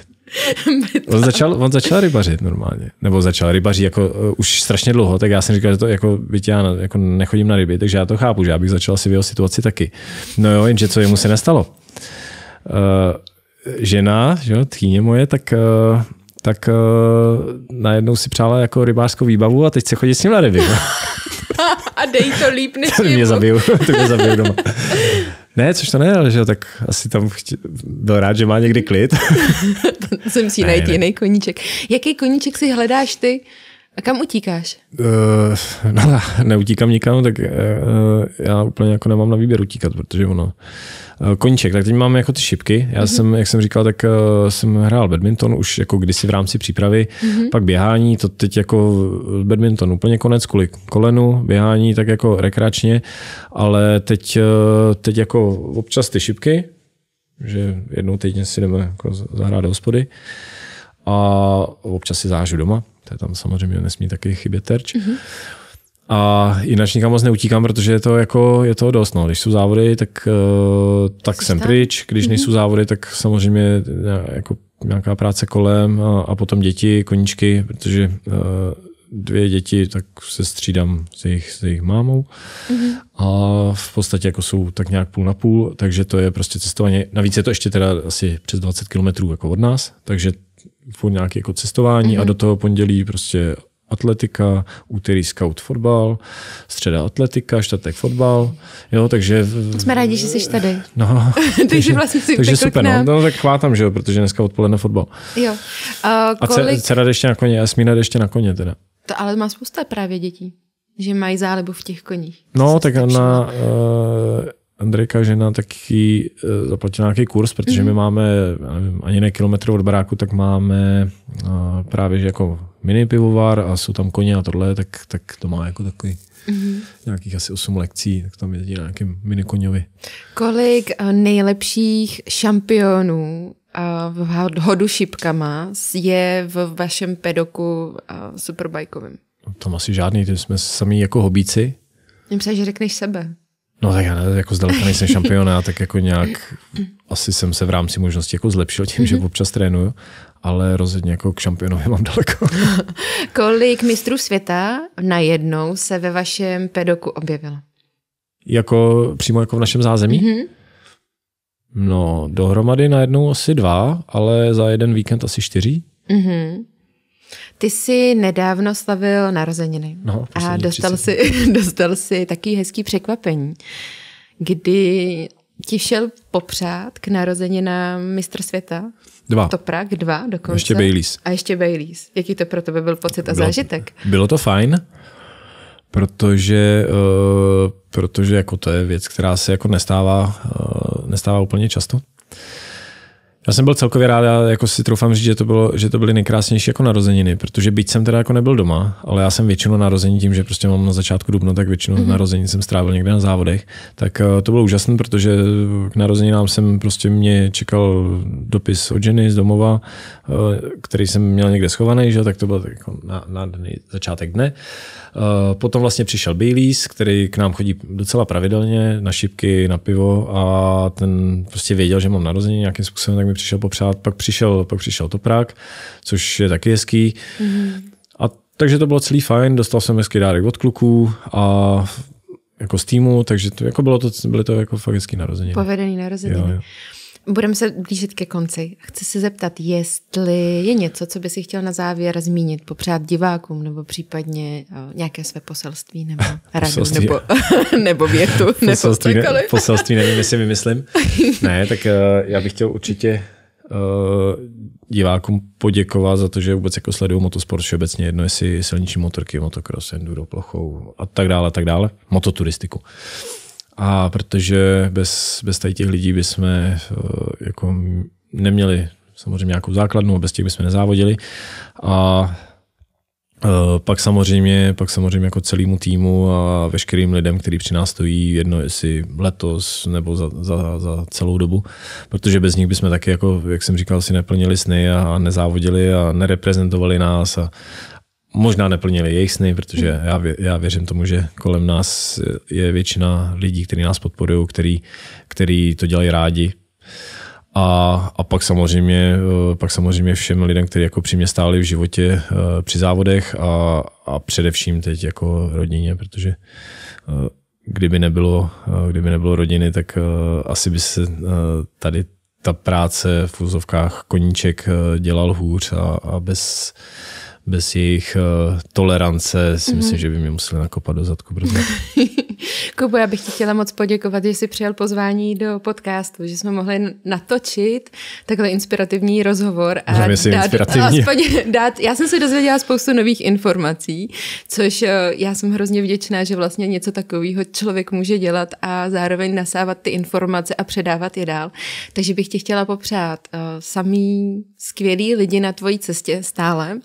on, začal, on začal rybařit normálně. Nebo začal rybařit jako uh, už strašně dlouho, tak já jsem říkal, že to jako, byť já jako nechodím na ryby, takže já to chápu, že já bych začal si v jeho situaci taky. No jo, jenže co jemu se nestalo. Uh, žena, že jo, tchýně moje, tak, eh, tak eh, najednou si přála jako rybářskou výbavu a teď se chodí s ním na ryby. a dej to líp než to mě zabiju, to mě zabiju doma. Ne, což to ne, ale že tak asi tam chtě, byl rád, že má někdy klid. to musí najít jiný koníček. Jaký koníček si hledáš ty? Uh, a kam utíkáš? Uh, no, neutíkám nikam, tak uh, já úplně jako nemám na výběr utíkat, protože ono. Uh, koníček, tak teď mám jako ty šipky. Já mm-hmm. jsem, jak jsem říkal, tak uh, jsem hrál badminton už jako kdysi v rámci přípravy, mm-hmm. pak běhání, to teď jako badminton úplně konec kvůli kolenu, běhání tak jako rekreačně, ale teď, uh, teď jako občas ty šipky, že jednou týdně si jdeme jako zahrát do hospody a občas si zážu doma. To je tam samozřejmě nesmí taky chybět terč. Mm-hmm. A jinak nikam moc neutíkám, protože je to jako, je to dost. No. Když jsou závody, tak, uh, tak jsem tam? pryč. Když mm-hmm. nejsou závody, tak samozřejmě eh, jako nějaká práce kolem a, a potom děti, koníčky, protože uh, dvě děti, tak se střídám s jejich, s jejich mámou. Mm-hmm. A v podstatě jako jsou tak nějak půl na půl, takže to je prostě cestování. Navíc je to ještě teda asi přes 20 kilometrů jako od nás, takže furt nějaké jako cestování mm-hmm. a mhm. do toho pondělí prostě atletika, úterý scout fotbal, středa atletika, čtvrtek fotbal, jo, takže... Jsme rádi, že jsi tady. No, takže, vlastně si takže super, no, no, tak chvátám, že jo, protože dneska odpoledne fotbal. Jo. A, kolik... A dcera jde ještě na koně, Jasmína jde ještě na koně teda. To ale má spousta právě dětí, že mají zálebu v těch koních. No, tak na Uh, Andrejka žena taky e, zaplatila nějaký kurz, protože my mhm. máme ani ne kilometr od baráku, tak máme e, právě že jako mini pivovar a jsou tam koně a tohle, tak, tak to má jako takový mm-hmm. nějakých asi 8 lekcí, tak tam jezdí na nějakém mini koňovi. Kolik e, nejlepších šampionů v hodu šipkama je v vašem pedoku superbajkovým? Tam asi žádný, to jsme sami jako hobíci. Myslím, že řekneš sebe. No tak já ne, jako zdaleka nejsem šampionát, tak jako nějak asi jsem se v rámci možností jako zlepšil tím, že mhm. občas trénuju, ale rozhodně jako k šampionovi mám daleko. Kolik mistrů světa najednou se ve vašem pedoku objevilo? Jako přímo jako v našem zázemí? Mm-hmm. No, dohromady najednou asi dva, ale za jeden víkend asi čtyři. Mm-hmm. Ty jsi nedávno slavil narozeniny no, a dostal si, dostal si taky hezký překvapení, kdy ti šel popřát k narozeninám mistr světa. Dva. To Prak, dva dokonce. A Ještě Baileys. A ještě Baileys. Jaký to pro tebe byl pocit a bylo, zážitek? Bylo to fajn, protože, uh, protože jako to je věc, která se jako nestává, uh, nestává úplně často. Já jsem byl celkově rád, já jako si troufám říct, že to, bylo, že to byly nejkrásnější jako narozeniny, protože byť jsem teda jako nebyl doma, ale já jsem většinu narození tím, že prostě mám na začátku dubna, tak většinu mm-hmm. narození jsem strávil někde na závodech, tak eh, to bylo úžasné, protože k narozeninám jsem prostě mě čekal dopis od ženy z domova, eh, který jsem měl někde schovaný, že? tak to byl jako na, na začátek dne. Eh, potom vlastně přišel Baileys, který k nám chodí docela pravidelně na šipky, na pivo a ten prostě věděl, že mám narození nějakým způsobem, tak mi přišel popřát, pak přišel, pak přišel Toprák, což je taky hezký. Mm-hmm. A takže to bylo celý fajn, dostal jsem hezký dárek od kluků a jako z týmu, takže to, jako bylo to, byly to jako fakt hezký narozeniny. Povedený narozeniny. Jo, jo. Budeme se blížit ke konci. Chci se zeptat, jestli je něco, co by si chtěl na závěr zmínit, popřát divákům, nebo případně eh, nějaké své poselství, nebo radu, poselství. nebo, nebo větu, poselství, nebo Ne, poselství nevím, jestli vymyslím. Ne, tak eh, já bych chtěl určitě uh, divákům poděkovat za to, že vůbec jako sledují motosport všeobecně, jedno jestli silniční motorky, motocross, enduro, plochou a tak dále, a tak dále, mototuristiku. Uh, a protože bez, bez tady těch lidí bychom eh, jako neměli samozřejmě nějakou základnu, bez těch bychom nezávodili. A eh, pak samozřejmě, pak samozřejmě jako celému týmu a veškerým lidem, kteří při nás stojí, jedno jestli letos nebo za, za, za celou dobu, protože bez nich bychom taky, jako, jak jsem říkal, si neplnili sny a, a nezávodili a nereprezentovali nás a, možná neplnili jejich sny, protože já, já věřím tomu, že kolem nás je většina lidí, kteří nás podporují, který, který to dělají rádi. A, a pak, samozřejmě, eh, pak samozřejmě všem lidem, kteří jako při mě stáli v životě eh, při závodech a, a především teď jako rodině, protože eh, kdyby nebylo, kdyby nebylo rodiny, tak asi by se tady ta práce v úzovkách koníček dělal hůř a, a bez, bez jejich uh, tolerance si mm-hmm. myslím, mhm. že by mě museli nakopat do zadku. Protože... Kubo, já bych ti chtěla moc poděkovat, že jsi přijal pozvání do podcastu, že jsme mohli natočit takhle inspirativní rozhovor. A si dát, inspirativní. Aspoň dát, já jsem se dozvěděla spoustu nových informací, což eh, já jsem hrozně vděčná, že vlastně něco takového člověk může dělat a zároveň nasávat ty informace a předávat je dál. Takže bych ti chtěla popřát uh, samý skvělí lidi na tvojí cestě stále.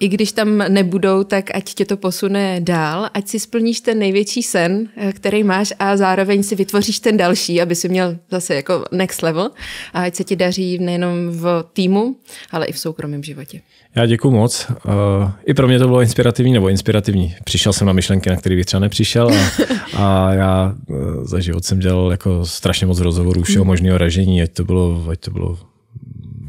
I když tam nebudou, tak ať tě to posune dál, ať si splníš ten největší sen, Eh, který máš a zároveň si vytvoříš ten další, aby si měl zase jako next level a ať se ti daří nejenom v týmu, ale i v soukromém životě. Já děkuji moc. Eh, I pro mě to bylo inspirativní, nebo inspirativní. Přišel jsem na myšlenky, na které bych třeba nepřišel a, a já eh, za život jsem dělal jako strašně moc rozhovorů všeho mhm. možného ražení, ať to bylo, ať to bylo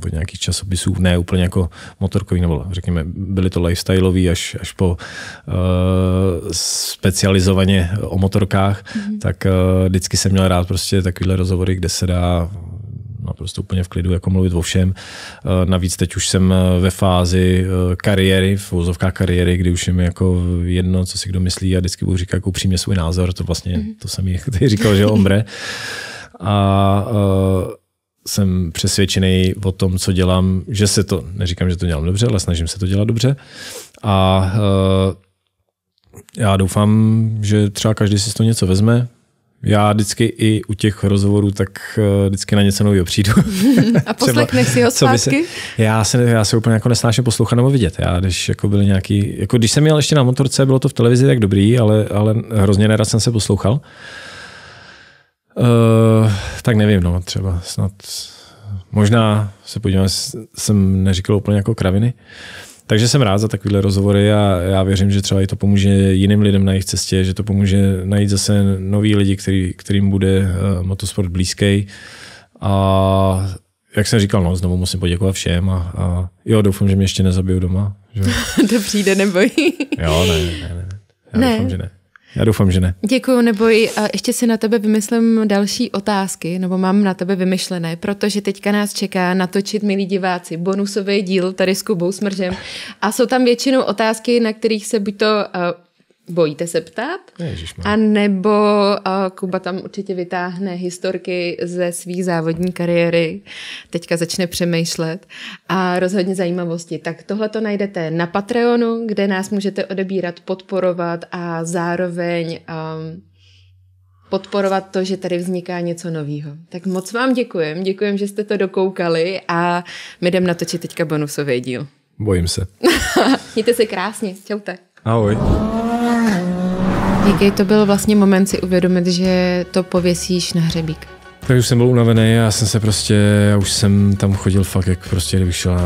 od nějakých časopisů, ne úplně jako motorkový, nebo řekněme, byly to lifestyleový až, až po uh, specializovaně o motorkách, mm-hmm. tak uh, vždycky jsem měl rád prostě takovýhle rozhovory, kde se dá naprosto úplně v klidu jako mluvit o všem. Eh, navíc teď už jsem ve fázi kariéry, v úzovkách kariéry, kdy už je mi jako jedno, co si kdo myslí a vždycky budu říkat jako upřímně svůj názor, to vlastně, mhm. to jsem jí říkal, že ombre. A uh, jsem přesvědčený o tom, co dělám, že se to, neříkám, že to dělám dobře, ale snažím se to dělat dobře. A e, já doufám, že třeba každý si z toho něco vezme. Já vždycky i u těch rozhovorů tak eh, vždycky na něco nového přijdu. A poslechneš si ho zpátky? Se, já, se, já se úplně jako nesnáším poslouchat nebo vidět. Já, když, jako byly nějaký, jako když jsem měl ještě na motorce, bylo to v televizi tak dobrý, ale, ale hrozně nerad jsem se poslouchal. Uh, Uh, tak nevím, no, třeba snad, možná se podíváme, jsem neříkal úplně jako kraviny. Takže jsem rád za takovéhle rozhovory a já věřím, že třeba i to pomůže jiným lidem na jejich cestě, že to pomůže najít zase nový lidi, který, kterým bude uh, motosport blízký. A jak jsem říkal, no, znovu musím poděkovat všem a, a jo, doufám, že mě ještě nezabiju doma. Že? to přijde, neboj. jo, ne, ne, ne. Já ne. doufám, že ne. Já doufám, že ne. Děkuji, neboj. ještě si na tebe vymyslím další otázky, nebo mám na tebe vymyšlené, protože teďka nás čeká natočit, milí diváci, bonusový díl tady s Kubou Smržem. A jsou tam většinou otázky, na kterých se buď to bojíte se ptát. Ježišmar. A nebo Kuba tam určitě vytáhne historky ze své závodní kariéry, teďka začne přemýšlet a rozhodně zajímavosti. Tak tohle to najdete na Patreonu, kde nás můžete odebírat, podporovat a zároveň um, podporovat to, že tady vzniká něco nového. Tak moc vám děkujem, děkujem, že jste to dokoukali a my jdem natočit teďka bonusový díl. Bojím se. Mějte se krásně, čaute. Ahoj. Jaký to byl vlastně moment si uvědomit, že to pověsíš na hřebík? Tak už jsem byl unavený já jsem se prostě, já už jsem tam chodil fakt, jak prostě kdybych šel,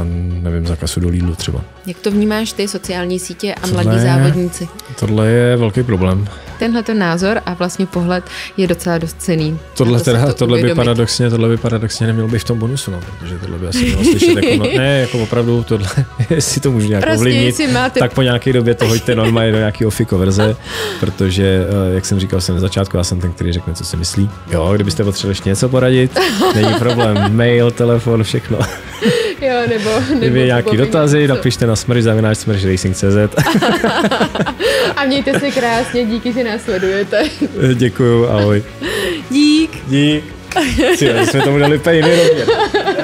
nevím, za kasu do Lidlu třeba. Jak to vnímáš ty, sociální sítě a tohle mladí je, závodníci? Tohle je velký problém tenhle ten názor a vlastně pohled je docela dost cený. Tohle, to jako teda, to tohle by paradoxně, tohle by paradoxně neměl by v tom bonusu, no, protože tohle by asi mělo slyšet jako, no, ne, jako opravdu tohle, jestli to můžu nějak prostě ovlivnit, máte... tak po nějaké době to hoďte normálně do nějakého fiko verze, protože, eh, jak jsem říkal jsem na začátku, já jsem ten, který řekne, co si myslí. Jo, kdybyste potřebovali ještě něco poradit, není problém, mail, telefon, všechno. Jo, nebo... nebo Kdyby nějaký dotazy, něco. napište na smrž zavináš smržracing.cz A mějte se krásně, díky, že nás sledujete. Eh, děkuju, ahoj. Dík. Dík. Cíle, jsme tomu dali pejny rovně.